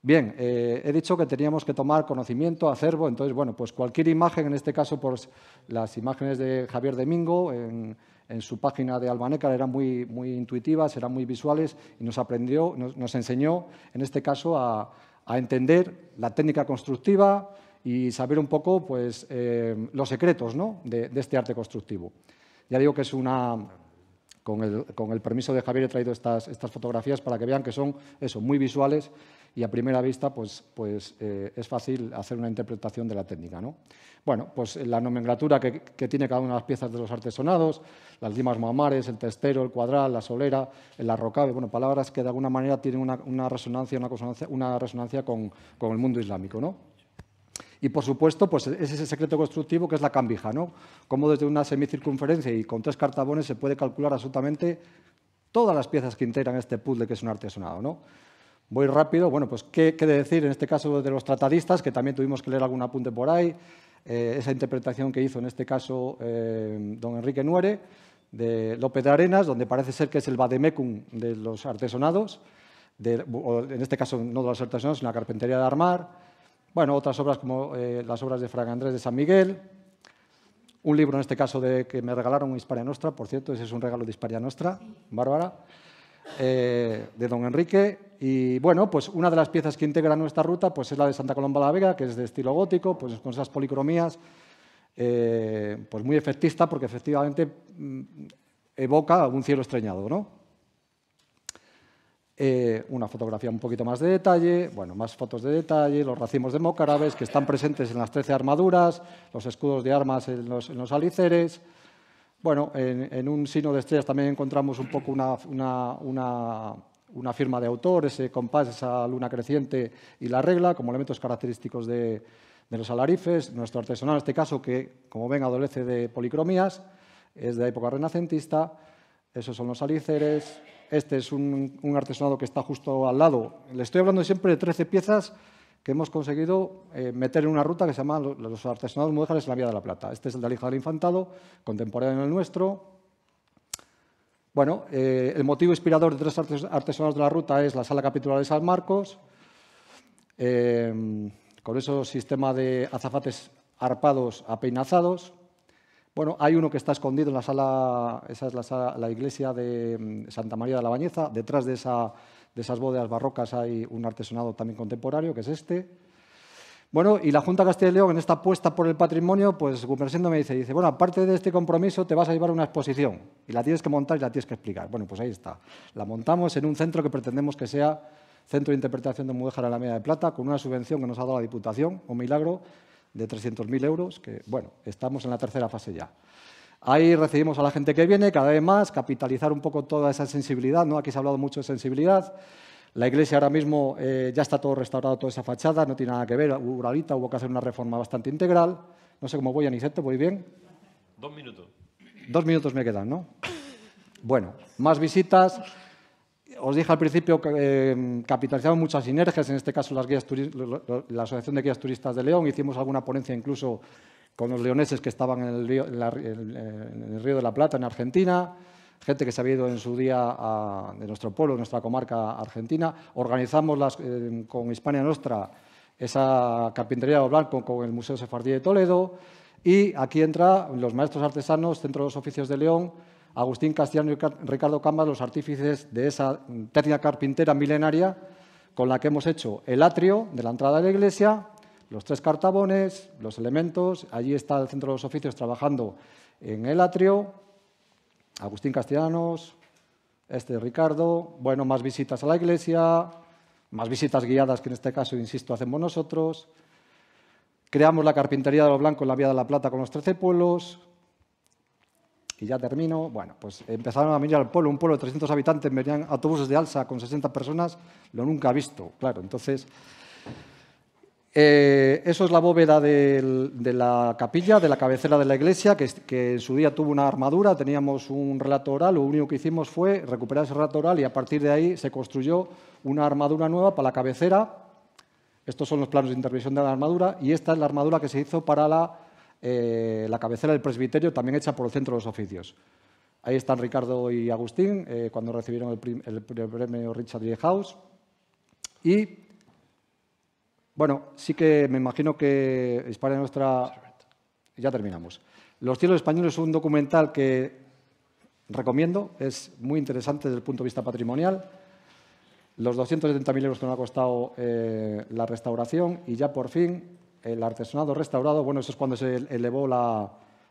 Bien, eh, he dicho que teníamos que tomar conocimiento, acervo, entonces, bueno, pues cualquier imagen, en este caso, por pues las imágenes de Javier Domingo, en en su página de Albaneca, eran muy, muy intuitivas, eran muy visuales y nos aprendió, nos, enseñó, en este caso, a, entender la técnica constructiva y saber un poco pues, eh, los secretos ¿no? de, este arte constructivo. Ya digo que es una, con el, permiso de Javier he traído estas, fotografías para que vean que son muy visuales y a primera vista pues, pues eh, es fácil hacer una interpretación de la técnica. Bueno, pues la nomenclatura que, tiene cada una de las piezas de los artesonados, las limas mamares, el testero, el cuadral, la solera, el arrocabe, bueno, palabras que de alguna manera tienen una, resonancia, una resonancia con, con el mundo islámico. ¿no? Y por supuesto, pues e-, es ese secreto constructivo que es la cambija, ¿no? Cómo desde una semicircunferencia y con tres cartabones se puede calcular absolutamente todas las piezas que integran este puzzle que es un artesonado, ¿no? Voy rápido, bueno, pues qué, qué decir en este caso de los tratadistas, que también tuvimos que leer algún apunte por ahí, eh, esa interpretación que hizo en este caso eh, don Enrique Nuere, de López de Arenas, donde parece ser que es el vademecum de los artesonados, o en este caso no de los artesonados, sino la carpintería de armar, bueno, otras obras como eh, las obras de Fran Andrés de San Miguel, un libro en este caso de, que me regalaron Hispania Nostra, por cierto, ese es un regalo de Hispania Nostra, Bárbara, eh, de don Enrique. Y bueno, pues una de las piezas que integra nuestra ruta pues es la de Santa Colomba la Vega, que es de estilo gótico, pues con esas policromías, eh, pues muy efectista, porque efectivamente mm, evoca un cielo estreñado, ¿no? Eh, una fotografía un poquito más de detalle, bueno, más fotos de detalle, los racimos de mocarabes que están presentes en las 13 armaduras, los escudos de armas en los, aliceres. Bueno, en, un sino de estrellas también encontramos un poco una, firma de autor, ese compás, esa luna creciente y la regla como elementos característicos de, de los alarifes. Nuestro artesanal, en este caso, que como ven adolece de policromías, es de época renacentista. Esos son los aliceres, este es un, artesonado que está justo al lado. Le estoy hablando siempre de 13 piezas que hemos conseguido eh, meter en una ruta que se llama Los artesonados mudéjares en la Vía de la Plata. Este es el de hijo del Infantado, contemporáneo el nuestro. Bueno, eh, el motivo inspirador de tres artesonados de la ruta es la Sala Capitular de San Marcos, eh, con ese sistema de azafates arpados apeinazados. Bueno, hay uno que está escondido en la sala, esa es la, iglesia de mm, Santa María de la Bañeza. Detrás de, esas bóvedas barrocas hay un artesonado también contemporáneo, que es este. Bueno, y la Junta Castilla y León, en esta apuesta por el patrimonio, pues me dice, dice, bueno, aparte de este compromiso, te vas a llevar una exposición y la tienes que montar y la tienes que explicar. Bueno, pues ahí está. La montamos en un centro que pretendemos que sea Centro de Interpretación de Mudéjar de la Media de Plata, con una subvención que nos ha dado la Diputación, un milagro, de 300.000 euros, que bueno, estamos en la tercera fase ya. Ahí recibimos a la gente que viene, cada vez más, capitalizar un poco toda esa sensibilidad, ¿no? aquí se ha hablado mucho de sensibilidad, la iglesia ahora mismo eh, ya está todo restaurado, toda esa fachada, no tiene nada que ver, uralita, hubo que hacer una reforma bastante integral, no sé cómo voy, a Aniceto, ¿voy bien? Dos minutos. Dos minutos me quedan, ¿no? Bueno, más visitas, os dije al principio que eh, capitalizamos muchas sinergias, en este caso las la Asociación de Guías Turistas de León. Hicimos alguna ponencia incluso con los leoneses que estaban en el, río, de la Plata, en Argentina, gente que se había ido en su día de nuestro pueblo, nuestra comarca argentina. Organizamos eh, con Hispania Nostra esa carpintería de blanco con el Museo Sefardí de Toledo y aquí entra los maestros artesanos, Centro de los Oficios de León, Agustín Castellano y Ricardo Camas, los artífices de esa mm, técnica carpintera milenaria con la que hemos hecho el atrio de la entrada de la iglesia, los tres cartabones, los elementos. Allí está el Centro de los Oficios trabajando en el atrio. Agustín Castellanos, este Ricardo, bueno, más visitas a la iglesia, más visitas guiadas que en este caso, insisto, hacemos nosotros. Creamos la carpintería de los blanco en la Vía de la Plata con los trece pueblos, y ya termino, bueno, pues empezaron a mirar al pueblo, un pueblo de 300 habitantes, venían autobuses de alza con 60 personas, lo nunca he visto, claro, entonces... Eh, eso es la bóveda de la capilla, de la cabecera de la iglesia, que, que, en su día tuvo una armadura, teníamos un relato oral, lo único que hicimos fue recuperar ese relato oral y a partir de ahí se construyó una armadura nueva para la cabecera. Estos son los planos de intervención de la armadura y esta es la armadura que se hizo para la eh, la cabecera del presbiterio, también hecha por el Centro de los Oficios. Ahí están Ricardo y Agustín, eh, cuando recibieron el, premio Richard J. House. Y, bueno, sí que me imagino que Hispania Nuestra... Ya terminamos. Los cielos españoles es un documental que recomiendo, es muy interesante desde el punto de vista patrimonial. Los 270.000 euros que nos ha costado eh, la restauración y ya por fin el artesonado restaurado, bueno, eso es cuando se elevó la,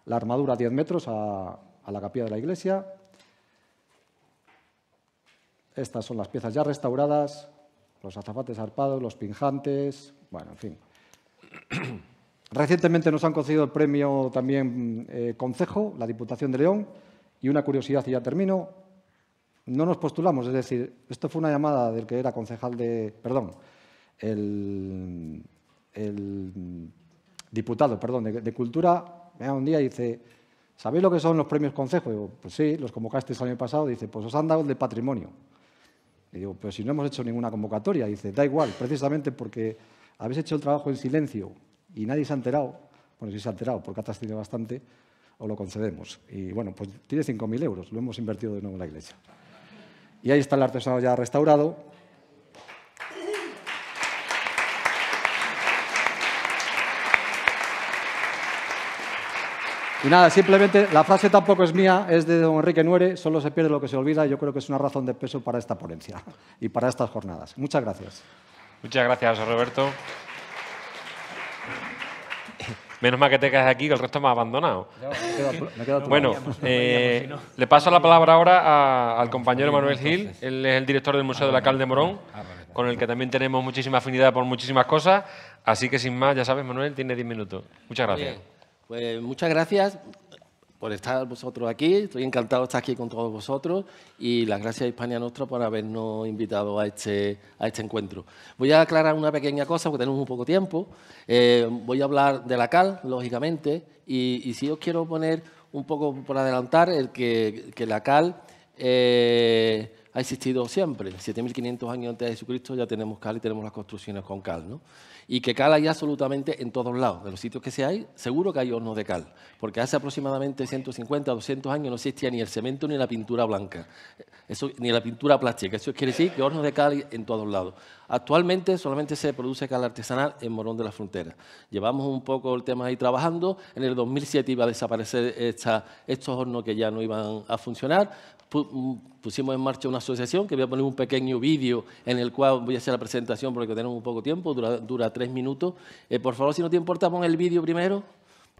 armadura a 10 metros a, la capilla de la iglesia. Estas son las piezas ya restauradas, los azafates arpados, los pinjantes, bueno, en fin. (clears throat) Recientemente nos han concedido el premio también eh, Concejo, la Diputación de León, y una curiosidad y ya termino. No nos postulamos, es decir, esto fue una llamada del que era concejal de, perdón, el el diputado perdón, de, Cultura me un día dice, ¿sabéis lo que son los premios consejo? digo, pues sí, los convocasteis el año pasado. dice, pues os han dado el de patrimonio. Y digo, pues si no hemos hecho ninguna convocatoria. dice, da igual, precisamente porque habéis hecho el trabajo en silencio y nadie se ha enterado. Bueno, si se ha enterado, porque ha trascendido bastante, os lo concedemos. Y bueno, pues tiene 5.000 euros, lo hemos invertido de nuevo en la iglesia. Y ahí está el artesano ya restaurado, Y nada, simplemente la frase tampoco es mía, es de don Enrique Nuere, solo se pierde lo que se olvida y yo creo que es una razón de peso para esta ponencia y para estas jornadas. Muchas gracias. Muchas gracias, Roberto. Menos mal que te quedas aquí, que el resto me ha abandonado. bueno, le paso la palabra ahora al ah, compañero pues, Manuel Gil. Él es el director del Museo ah, la la de Morón, con el que también tenemos muchísima afinidad por muchísimas cosas. Así que sin más, ya sabes, Manuel, tiene 10 minutos. Muchas gracias. Pues muchas gracias por estar vosotros aquí. Estoy encantado de estar aquí con todos vosotros y las gracias a Hispania Nostra por habernos invitado a este, a este encuentro. Voy a aclarar una pequeña cosa porque tenemos un poco de tiempo. Eh, voy a hablar de la cal, lógicamente, y, y, si os quiero poner un poco por adelantar el que, la cal eh, ha existido siempre. 7.500 años antes de Jesucristo ya tenemos cal y tenemos las construcciones con cal. ¿no? y que cal hay absolutamente en todos lados. De los sitios que se hay, seguro que hay hornos de cal, porque hace aproximadamente 150, 200 años no existía ni el cemento ni la pintura blanca, eso, ni la pintura plástica. Eso quiere decir que hornos de cal hay en todos lados. Actualmente solamente se produce cal artesanal en Morón de la Frontera. Llevamos un poco el tema ahí trabajando. En el 2007 iba a desaparecer esta, estos hornos que ya no iban a funcionar, Mm, pusimos en marcha una asociación que voy a poner un pequeño vídeo en el cual voy a hacer la presentación porque tenemos un poco tiempo, dura, tres minutos. Eh, por favor, si no te importa, pon el vídeo primero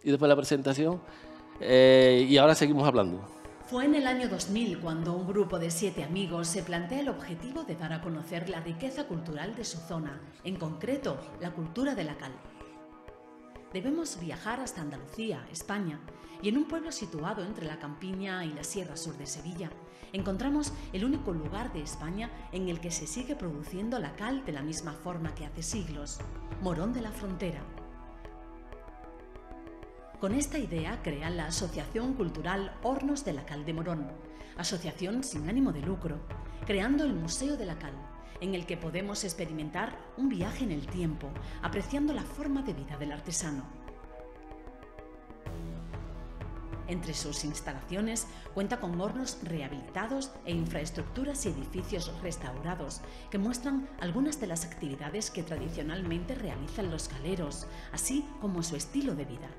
y después la presentación. Eh, y ahora seguimos hablando. Fue en el año 2000 cuando un grupo de siete amigos se plantea el objetivo de dar a conocer la riqueza cultural de su zona, en concreto la cultura de la cal. Debemos viajar hasta Andalucía, España, y en un pueblo situado entre la campiña y la sierra sur de Sevilla, encontramos el único lugar de España en el que se sigue produciendo la cal de la misma forma que hace siglos, Morón de la Frontera. Con esta idea crean la Asociación Cultural Hornos de la Cal de Morón, asociación sin ánimo de lucro, creando el Museo de la Cal, en el que podemos experimentar un viaje en el tiempo, apreciando la forma de vida del artesano. Entre sus instalaciones cuenta con hornos rehabilitados e infraestructuras y edificios restaurados que muestran algunas de las actividades que tradicionalmente realizan los caleros, así como su estilo de vida.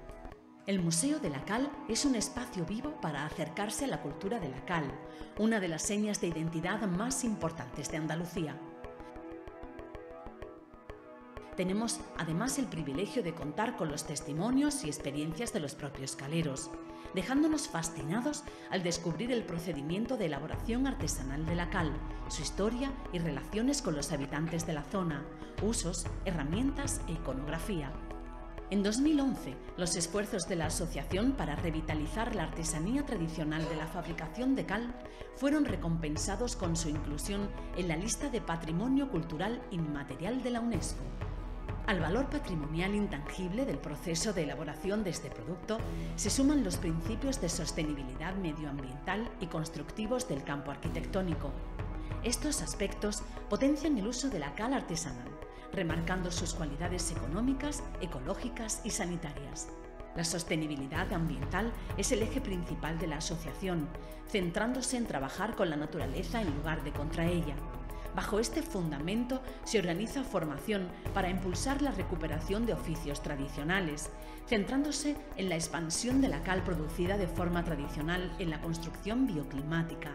El Museo de la Cal es un espacio vivo para acercarse a la cultura de la cal, una de las señas de identidad más importantes de Andalucía. Tenemos además el privilegio de contar con los testimonios y experiencias de los propios caleros dejándonos fascinados al descubrir el procedimiento de elaboración artesanal de la cal, su historia y relaciones con los habitantes de la zona, usos, herramientas e iconografía. En 2011, los esfuerzos de la Asociación para revitalizar la artesanía tradicional de la fabricación de cal fueron recompensados con su inclusión en la lista de Patrimonio Cultural Inmaterial de la UNESCO. Al valor patrimonial intangible del proceso de elaboración de este producto se suman los principios de sostenibilidad medioambiental y constructivos del campo arquitectónico. Estos aspectos potencian el uso de la cal artesanal, remarcando sus cualidades económicas, ecológicas y sanitarias. La sostenibilidad ambiental es el eje principal de la asociación, centrándose en trabajar con la naturaleza en lugar de contra ella. Bajo este fundamento se organiza formación para impulsar la recuperación de oficios tradicionales, centrándose en la expansión de la cal producida de forma tradicional en la construcción bioclimática,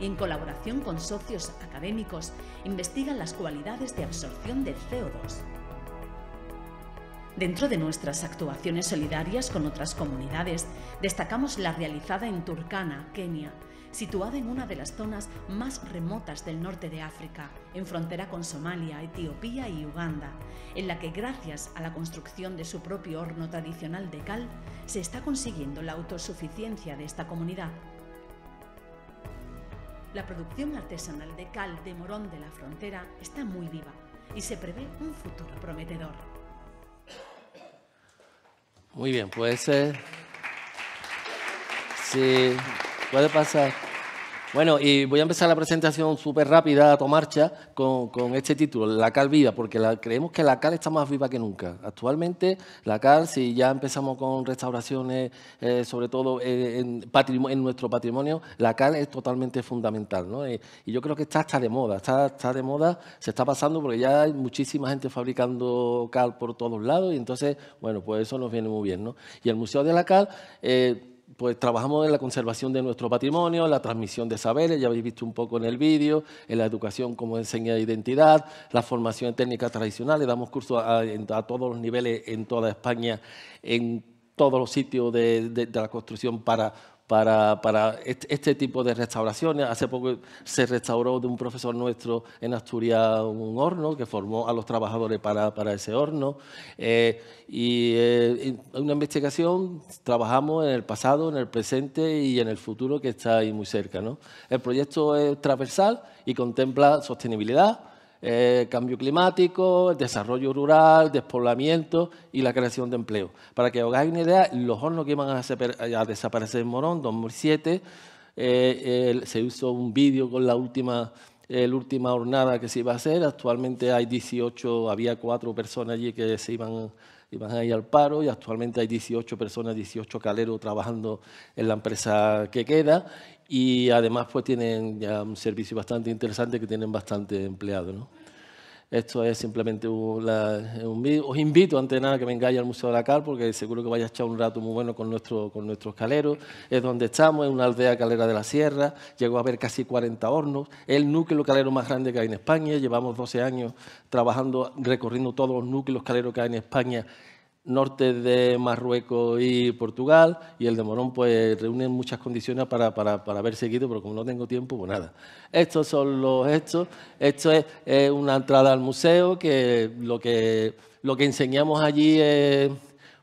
en colaboración con socios académicos investigan las cualidades de absorción de CO2. Dentro de nuestras actuaciones solidarias con otras comunidades, destacamos la realizada en Turkana, Kenia, situada en una de las zonas más remotas del norte de África, en frontera con Somalia, Etiopía y Uganda, en la que gracias a la construcción de su propio horno tradicional de cal, se está consiguiendo la autosuficiencia de esta comunidad. La producción artesanal de cal de Morón de la Frontera está muy viva y se prevé un futuro prometedor. Muy bien, puede eh, ser. sí, puede pasar. Bueno, y voy a empezar la presentación súper rápida a marcha con, con este título, La Cal Viva, porque la, creemos que la Cal está más viva que nunca. Actualmente, la Cal, si ya empezamos con restauraciones, eh, sobre todo eh, en, nuestro patrimonio, la Cal es totalmente fundamental. ¿no? Eh, y yo creo que está hasta de moda, está, está de moda, se está pasando porque ya hay muchísima gente fabricando cal por todos lados y entonces, bueno, pues eso nos viene muy bien. ¿no? Y el Museo de la Cal pues trabajamos en la conservación de nuestro patrimonio, la transmisión de saberes, ya habéis visto un poco en el vídeo, en la educación como enseña identidad, la formación técnica tradicional, tradicionales, damos cursos a, todos los niveles en toda España, en todos los sitios de, de la construcción para para, este, tipo de restauraciones. Hace poco se restauró de un profesor nuestro en Asturias un horno que formó a los trabajadores para, ese horno. Eh, y en eh, una investigación, trabajamos en el pasado, en el presente y en el futuro que está ahí muy cerca. El proyecto es transversal y contempla sostenibilidad, eh, cambio climático, desarrollo rural, despoblamiento y la creación de empleo. Para que os hagáis una idea, los hornos que iban a, desaparecer en Morón, 2007, eh, se hizo un vídeo con la última la última jornada que se iba a hacer. Actualmente hay 18, había cuatro personas allí que se iban y van a al paro y actualmente hay 18 personas, 18 caleros trabajando en la empresa que queda y además pues tienen ya un servicio bastante interesante que tienen bastante empleado. Esto es simplemente un, vídeo. Os invito antes de nada que vengáis al Museo de la Cal porque seguro que vais a echar un rato muy bueno con, nuestro, con nuestros caleros. Es donde estamos, es una aldea calera de la sierra. Llegó a haber casi 40 hornos. Es el núcleo calero más grande que hay en España. Llevamos 12 años trabajando, recorriendo todos los núcleos caleros que hay en España norte de Marruecos y Portugal, y el de Morón pues reúnen muchas condiciones para, haber seguido, pero como no tengo tiempo, pues nada. Estos son los hechos. Esto es, una entrada al museo, que lo que, lo que enseñamos allí es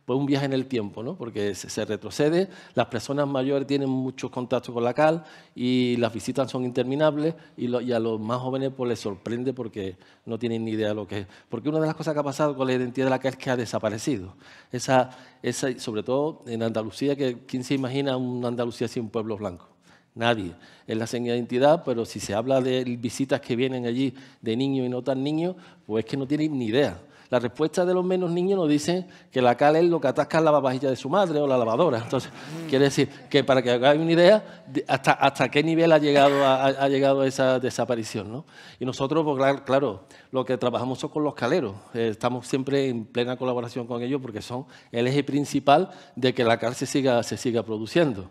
pues un viaje en el tiempo, ¿no? porque se retrocede, las personas mayores tienen muchos contactos con la cal y las visitas son interminables y, a los más jóvenes pues, les sorprende porque no tienen ni idea de lo que es. Porque una de las cosas que ha pasado con la identidad de la cal es que ha desaparecido. Esa, esa, sobre todo en Andalucía, que ¿quién se imagina una Andalucía sin pueblos blancos? Nadie. Es la señal de identidad, pero si se habla de visitas que vienen allí de niños y no tan niños, pues es que no tienen ni idea. La respuesta de los menos niños nos dice que la cal es lo que atasca la lavavajilla de su madre o la lavadora. Entonces, mm. quiere decir que para que hagáis una idea, hasta, hasta qué nivel ha llegado, ha, llegado esa desaparición. Y nosotros, pues, claro, lo que trabajamos son con los caleros. Eh, estamos siempre en plena colaboración con ellos porque son el eje principal de que la cal se siga, se siga produciendo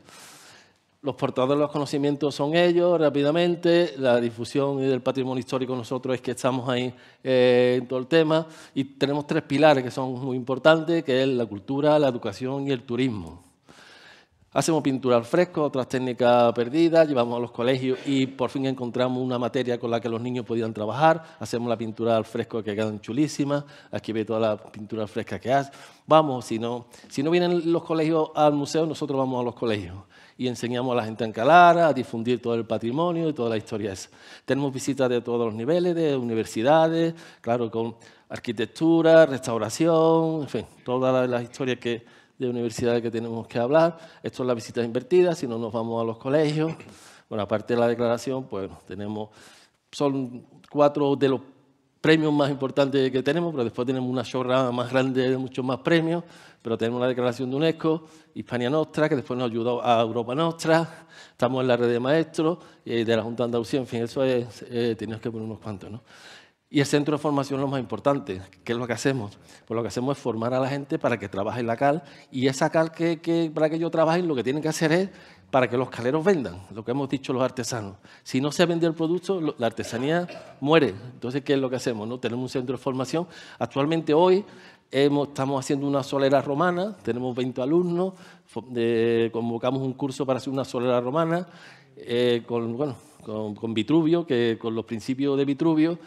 los portadores de los conocimientos son ellos rápidamente, la difusión del patrimonio histórico nosotros es que estamos ahí eh, en todo el tema y tenemos tres pilares que son muy importantes, que es la cultura, la educación y el turismo. Hacemos pintura al fresco, otras técnicas perdidas, llevamos a los colegios y por fin encontramos una materia con la que los niños podían trabajar. Hacemos la pintura al fresco que quedan chulísimas. Aquí ve toda la pintura al fresca que hace. Vamos, si no, si no vienen los colegios al museo, nosotros vamos a los colegios y enseñamos a la gente a encalar, a difundir todo el patrimonio y toda la historia esa. Tenemos visitas de todos los niveles, de universidades, claro, con arquitectura, restauración, en fin, todas las historias que, de universidades que tenemos que hablar. Esto es la visita invertida, si no nos vamos a los colegios. Bueno, aparte de la declaración, pues tenemos, son cuatro de los premios más importantes que tenemos, pero después tenemos una chorra más grande de muchos más premios, pero tenemos la declaración de UNESCO, Hispania Nostra, que después nos ayudó a Europa Nostra, estamos en la red de maestros eh, de la Junta de Andalucía, en fin, eso es, eh, tenemos que poner unos cuantos. ¿no? Y el centro de formación es lo más importante. ¿Qué es lo que hacemos? Pues lo que hacemos es formar a la gente para que trabaje en la cal y esa cal que, para que ellos trabajen lo que tienen que hacer es para que los caleros vendan, lo que hemos dicho los artesanos. Si no se vende el producto, la artesanía muere. Entonces, ¿qué es lo que hacemos? No? Tenemos un centro de formación. Actualmente hoy estamos haciendo una solera romana, tenemos 20 alumnos, eh, convocamos un curso para hacer una solera romana eh, con, bueno, con, Vitruvio, que, con los principios de Vitruvio.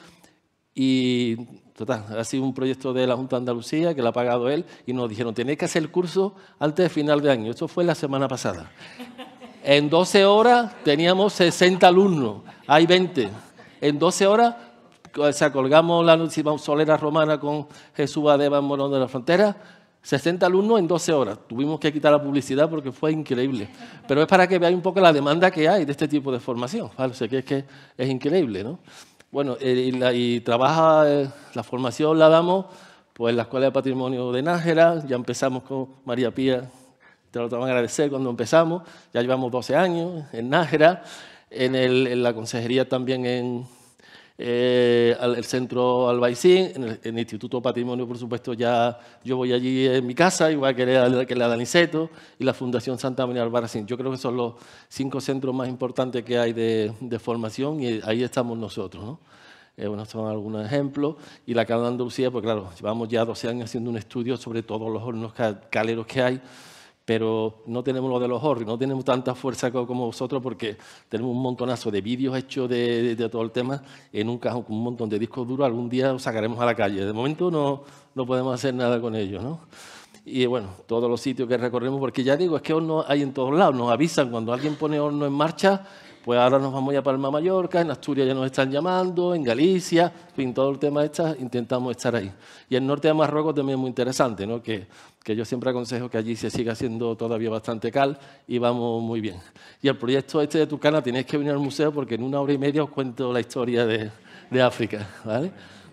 Y total, ha sido un proyecto de la Junta de Andalucía que lo ha pagado él y nos dijeron, tenéis que hacer el curso antes de final de año. eso fue la semana pasada. En 12 horas teníamos 60 alumnos, hay 20. En 12 horas eh, se sea, colgamos la solera romana con Jesús Adeba Morón de la Frontera, 60 alumnos en 12 horas. Tuvimos que quitar la publicidad porque fue increíble. Pero es para que veáis un poco la demanda que hay de este tipo de formación. que es que es increíble, ¿no? Bueno, eh, y, trabaja, eh, la formación la damos pues en la Escuela de Patrimonio de Nájera, ya empezamos con María Pía te lo van a agradecer cuando empezamos, ya llevamos 12 años en Nájera, en, la consejería también en eh, el centro Albaicín, en el, Instituto Patrimonio, por supuesto, ya yo voy allí en mi casa, igual que la, que la Daniceto y la Fundación Santa María Albaicín, Yo creo que son los cinco centros más importantes que hay de, formación y ahí estamos nosotros. ¿no? Eh, bueno, son algunos ejemplos. Y la Cámara de Andalucía, pues claro, llevamos ya 12 años haciendo un estudio sobre todos los hornos caleros que hay pero no tenemos lo de los horrores, no tenemos tanta fuerza como vosotros porque tenemos un montonazo de vídeos hechos de, todo el tema en un cajón con un montón de discos duros. Algún día los sacaremos a la calle. De momento no, no podemos hacer nada con ellos, ¿no? Y bueno, todos los sitios que recorremos, porque ya digo, es que horno hay en todos lados. Nos avisan cuando alguien pone horno en marcha, pues ahora nos vamos ya Palma Mallorca, en Asturias ya nos están llamando, en Galicia, en fin, todo el tema está, intentamos estar ahí. Y el norte de Marruecos también es muy interesante, ¿no? que que yo siempre aconsejo que allí se siga haciendo todavía bastante cal y vamos muy bien. Y el proyecto este de Tucana tenéis que venir al museo porque en una hora y media os cuento la historia de, África, ¿vale?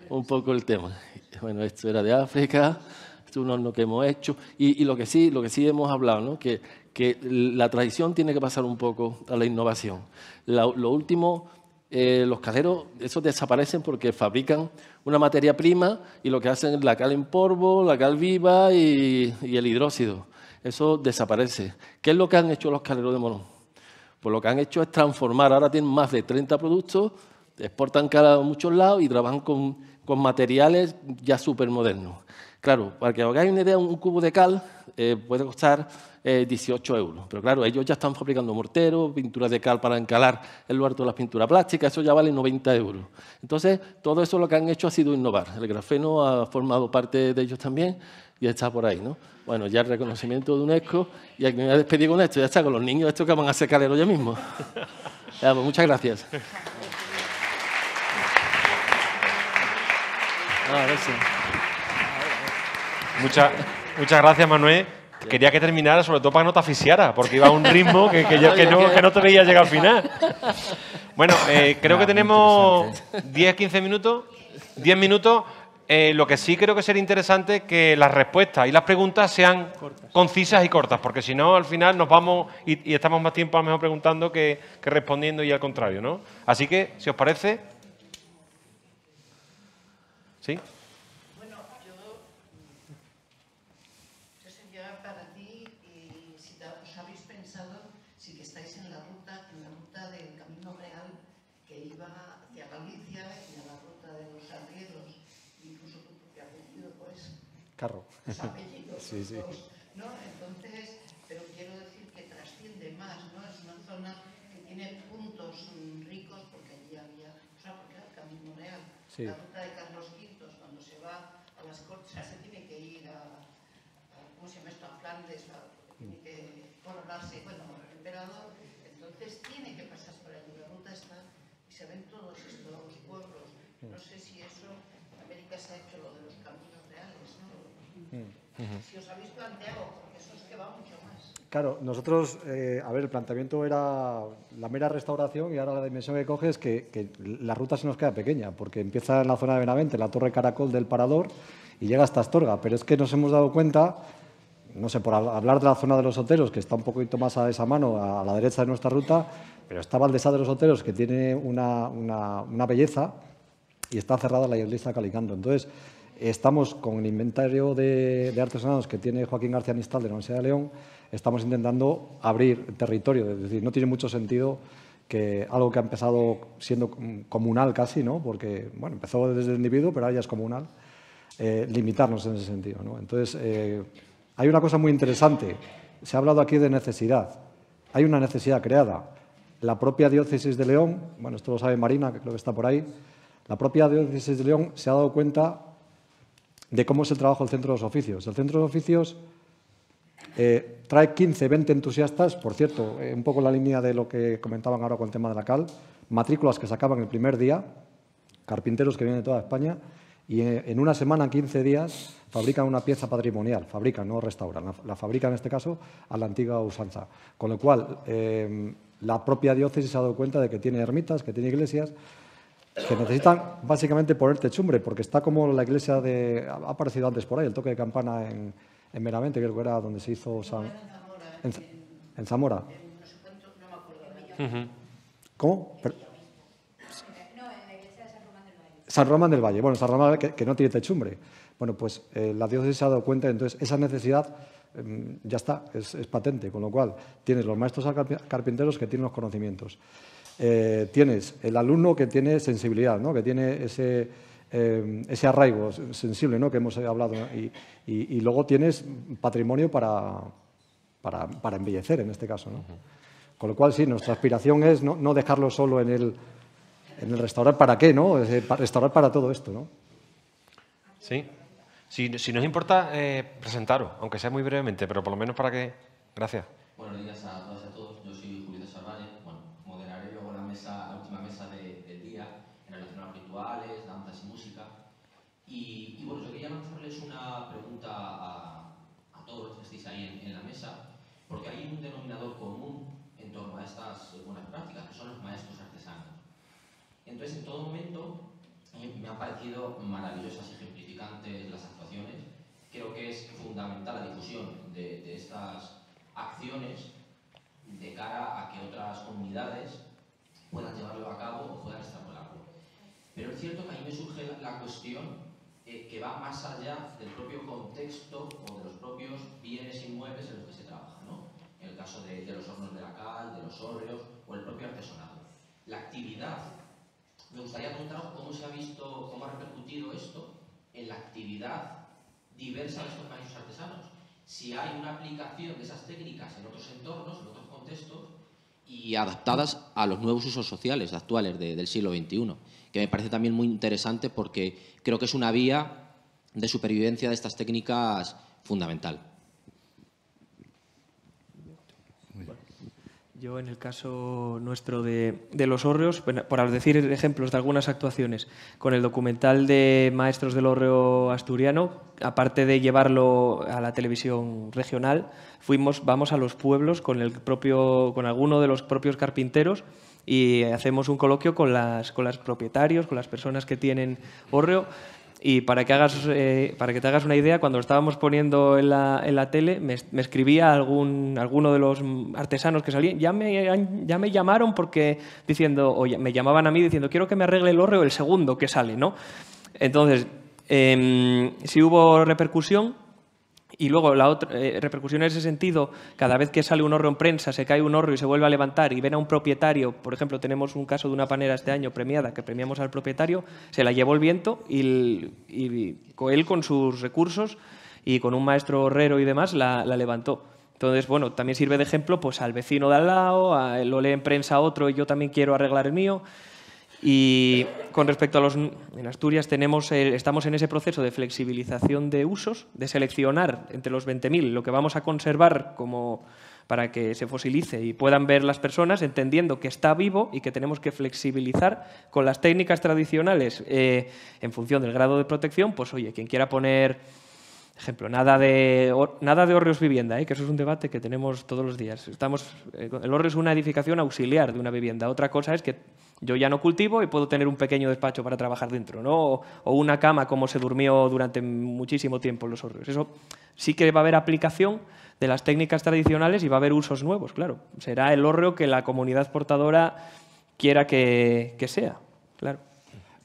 Un poco el tema. Bueno, esto era de África, esto es lo que hemos hecho y, lo, que sí, lo que sí hemos hablado, ¿no? Que, que la tradición tiene que pasar un poco a la innovación. lo último, eh, los caleros, esos desaparecen porque fabrican una materia prima y lo que hacen es la cal en polvo, la cal viva y, el hidróxido. Eso desaparece. ¿Qué es lo que han hecho los caleros de Morón? Pues lo que han hecho es transformar. Ahora tienen más de 30 productos, exportan cal a muchos lados y trabajan con, con materiales ya modernos. Claro, para que hagáis una idea, un cubo de cal eh, puede costar 18 eh, euros. Pero claro, ellos ya están fabricando morteros, pinturas de cal para encalar el huerto de las pinturas plásticas, eso ya vale 90 euros. Entonces, todo eso lo que han hecho ha sido innovar. El grafeno ha formado parte de ellos también y está por ahí, ¿no? Bueno, ya el reconocimiento de UNESCO y aquí me voy a despedir con esto, ya está, con los niños estos que van a ser caleros ya mismo. (laughs) Pues, muchas gracias. muchas gracias, Manuel quería que terminara, sobre todo para que no te aficiara, porque iba a un ritmo que, que, no, te veía llegar al final. Bueno, eh, creo que ah, tenemos 10, 15 minutos. 10 minutos. Eh, lo que sí creo que sería interesante es que las respuestas y las preguntas sean concisas y cortas, porque si no, al final nos vamos y, estamos más tiempo a lo mejor preguntando que, que, respondiendo y al contrario, ¿no? Así que, si os parece. ¿Sí? Carro. apellido, sí, sí. ¿no? Entonces, pero quiero decir que trasciende más, ¿no? Es una zona que tiene puntos ricos porque allí había, o sea, porque era el camino real, sí. Si os habéis planteado, porque eso es que va mucho más. Claro, nosotros, eh, a ver, el planteamiento era la mera restauración y ahora la dimensión que coge es que, la ruta se nos queda pequeña, porque empieza en la zona de Benavente, la Torre Caracol del Parador, y llega hasta Astorga. Pero es que nos hemos dado cuenta no sé, por hablar de la zona de los Oteros, que está un poquito más a esa mano, a la derecha de nuestra ruta, pero está Valdesá de los Oteros, que tiene una, belleza y está cerrada la iglesia Calicando. Entonces, Estamos con el inventario de, de que tiene Joaquín García Nistal de la Universidad de León, estamos intentando abrir territorio, es decir, no tiene mucho sentido que algo que ha empezado siendo comunal casi, ¿no? porque bueno, empezó desde el individuo, pero ahora ya es comunal, eh, limitarnos en ese sentido. Entonces, eh, hay una cosa muy interesante, se ha hablado aquí de necesidad, hay una necesidad creada. La propia diócesis de León, bueno, esto lo sabe Marina, que creo que está por ahí, la propia diócesis de León se ha dado cuenta de cómo es el trabajo del Centro de los Oficios. El Centro de los Oficios eh, trae 15, 20 entusiastas, por cierto, eh, un poco en la línea de lo que comentaban ahora con el tema de la cal, matrículas que se el primer día, carpinteros que vienen de toda España, y eh, en una semana, 15 días, fabrican una pieza patrimonial, fabrican, no restauran, la, la fabrican en este caso a la antigua usanza. Con lo cual, la propia diócesis se ha dado cuenta de que tiene ermitas, que tiene iglesias, que necesitan básicamente poner techumbre, porque está como la iglesia de... Ha aparecido antes por ahí, el toque de campana en, Meramente, creo que era donde se hizo San... En, en Zamora. ¿Cómo? Eh, de San Román del Valle. Bueno, San Román del Valle, que, no tiene techumbre. Bueno, pues eh, la diócesis se ha dado cuenta, entonces esa necesidad em, ya está, es, es, patente, con lo cual tienes los maestros carpinteros que tienen los conocimientos. Eh, tienes el alumno que tiene sensibilidad, ¿no? que tiene ese, eh, ese arraigo sensible ¿no? que hemos hablado, y, luego tienes patrimonio para, para, embellecer en este caso. ¿no? Con lo cual, sí, nuestra aspiración es no, dejarlo solo en el, en el restaurar para qué, ¿no? Restaurar para todo esto, ¿no? Sí. Si, nos importa, eh, presentarlo, aunque sea muy brevemente, pero por lo menos para que... Gracias. Buenos días. a todos. Y, bueno, yo quería lanzarles una pregunta a, todos los que estéis ahí en, la mesa, porque hay un denominador común en torno a estas buenas prácticas, que son los maestros artesanos. Entonces, en todo momento, eh, me han parecido maravillosas y ejemplificantes las actuaciones. Creo que es fundamental la difusión de, estas acciones de cara a que otras comunidades puedan llevarlo a cabo o puedan extrapolarlo. Pero es cierto que ahí me surge la cuestión eh, que va más allá del propio contexto o de los propios bienes inmuebles en los que se trabaja, ¿no? En el caso de, los hornos de la cal, de los hórreos o el propio artesonado. La actividad, me gustaría preguntaros cómo se ha visto, cómo ha repercutido esto en la actividad diversa de estos países artesanos. Si hay una aplicación de esas técnicas en otros entornos, y adaptadas a los nuevos usos sociales actuales del siglo XXI, que me parece también muy interesante porque creo que es una vía de supervivencia de estas técnicas fundamental. Yo, en el caso nuestro de, Los Hórreos, por decir ejemplos de algunas actuaciones, con el documental de Maestros del Hórreo Asturiano, aparte de llevarlo a la televisión regional, fuimos, vamos a los pueblos con, el propio, con alguno de los propios carpinteros y hacemos un coloquio con las con los propietarios, con las personas que tienen hórreo y para que, hagas, eh, para que te hagas una idea, cuando lo estábamos poniendo en la, en la tele, me, escribía algún, alguno de los artesanos que salían, ya me, ya me llamaron porque diciendo, me llamaban a mí diciendo, quiero que me arregle el horreo el segundo que sale, ¿no? Entonces, em, si hubo repercusión, y luego la otra eh, repercusión en ese sentido, cada vez que sale un horro en prensa, se cae un horro y se vuelve a levantar y ven a un propietario, por ejemplo, tenemos un caso de una panera este año premiada, que premiamos al propietario, se la llevó el viento y, él con sus recursos y con un maestro horrero y demás la, levantó. Entonces, bueno, también sirve de ejemplo pues, al vecino de al lado, lo lee en prensa otro y yo también quiero arreglar el mío. Y con respecto a los... En Asturias tenemos, estamos en ese proceso de flexibilización de usos, de seleccionar entre los 20.000 lo que vamos a conservar como para que se fosilice y puedan ver las personas, entendiendo que está vivo y que tenemos que flexibilizar con las técnicas tradicionales eh, en función del grado de protección, pues oye, quien quiera poner, ejemplo, nada de, nada de orrios vivienda, ¿eh? que eso es un debate que tenemos todos los días. Estamos, eh, el orrio es una edificación auxiliar de una vivienda. Otra cosa es que yo ya no cultivo y puedo tener un pequeño despacho para trabajar dentro, ¿no? O, una cama como se durmió durante muchísimo tiempo en los horrios. Eso sí que va a haber aplicación de las técnicas tradicionales y va a haber usos nuevos, claro. Será el hórreo que la comunidad portadora quiera que, sea, claro.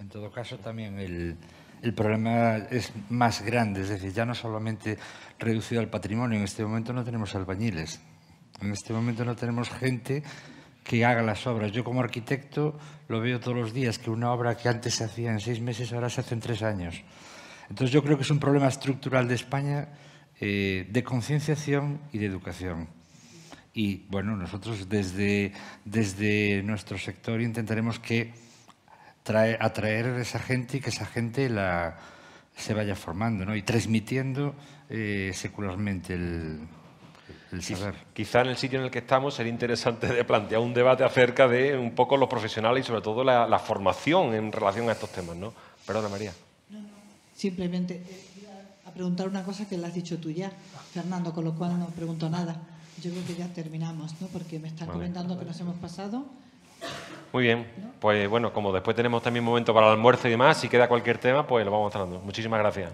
En todo caso, también el, el problema es más grande, es decir, ya no solamente reducido al patrimonio, en este momento no tenemos albañiles, en este momento no tenemos gente que haga las obras. Yo como arquitecto lo veo todos los días, que una obra que antes se hacía en seis meses ahora se hace en tres años. Entonces yo creo que es un problema estructural de España eh, de concienciación y de educación. Y bueno, nosotros desde, desde nuestro sector intentaremos que atraer a esa gente y que esa gente la, se vaya formando ¿no? y transmitiendo eh, secularmente el, Quizá en el sitio en el que estamos sería interesante de plantear un debate acerca de un poco los profesionales y sobre todo la, formación en relación a estos temas, ¿no? Perdona, María. No, no, simplemente eh, a preguntar una cosa que la has dicho tú ya, Fernando, con lo cual no pregunto nada. Yo creo que ya terminamos, ¿no? Porque me están comentando que nos hemos pasado. Muy bien, pues bueno, como después tenemos también momento para el almuerzo y demás, si queda cualquier tema, pues lo vamos tratando. Muchísimas gracias.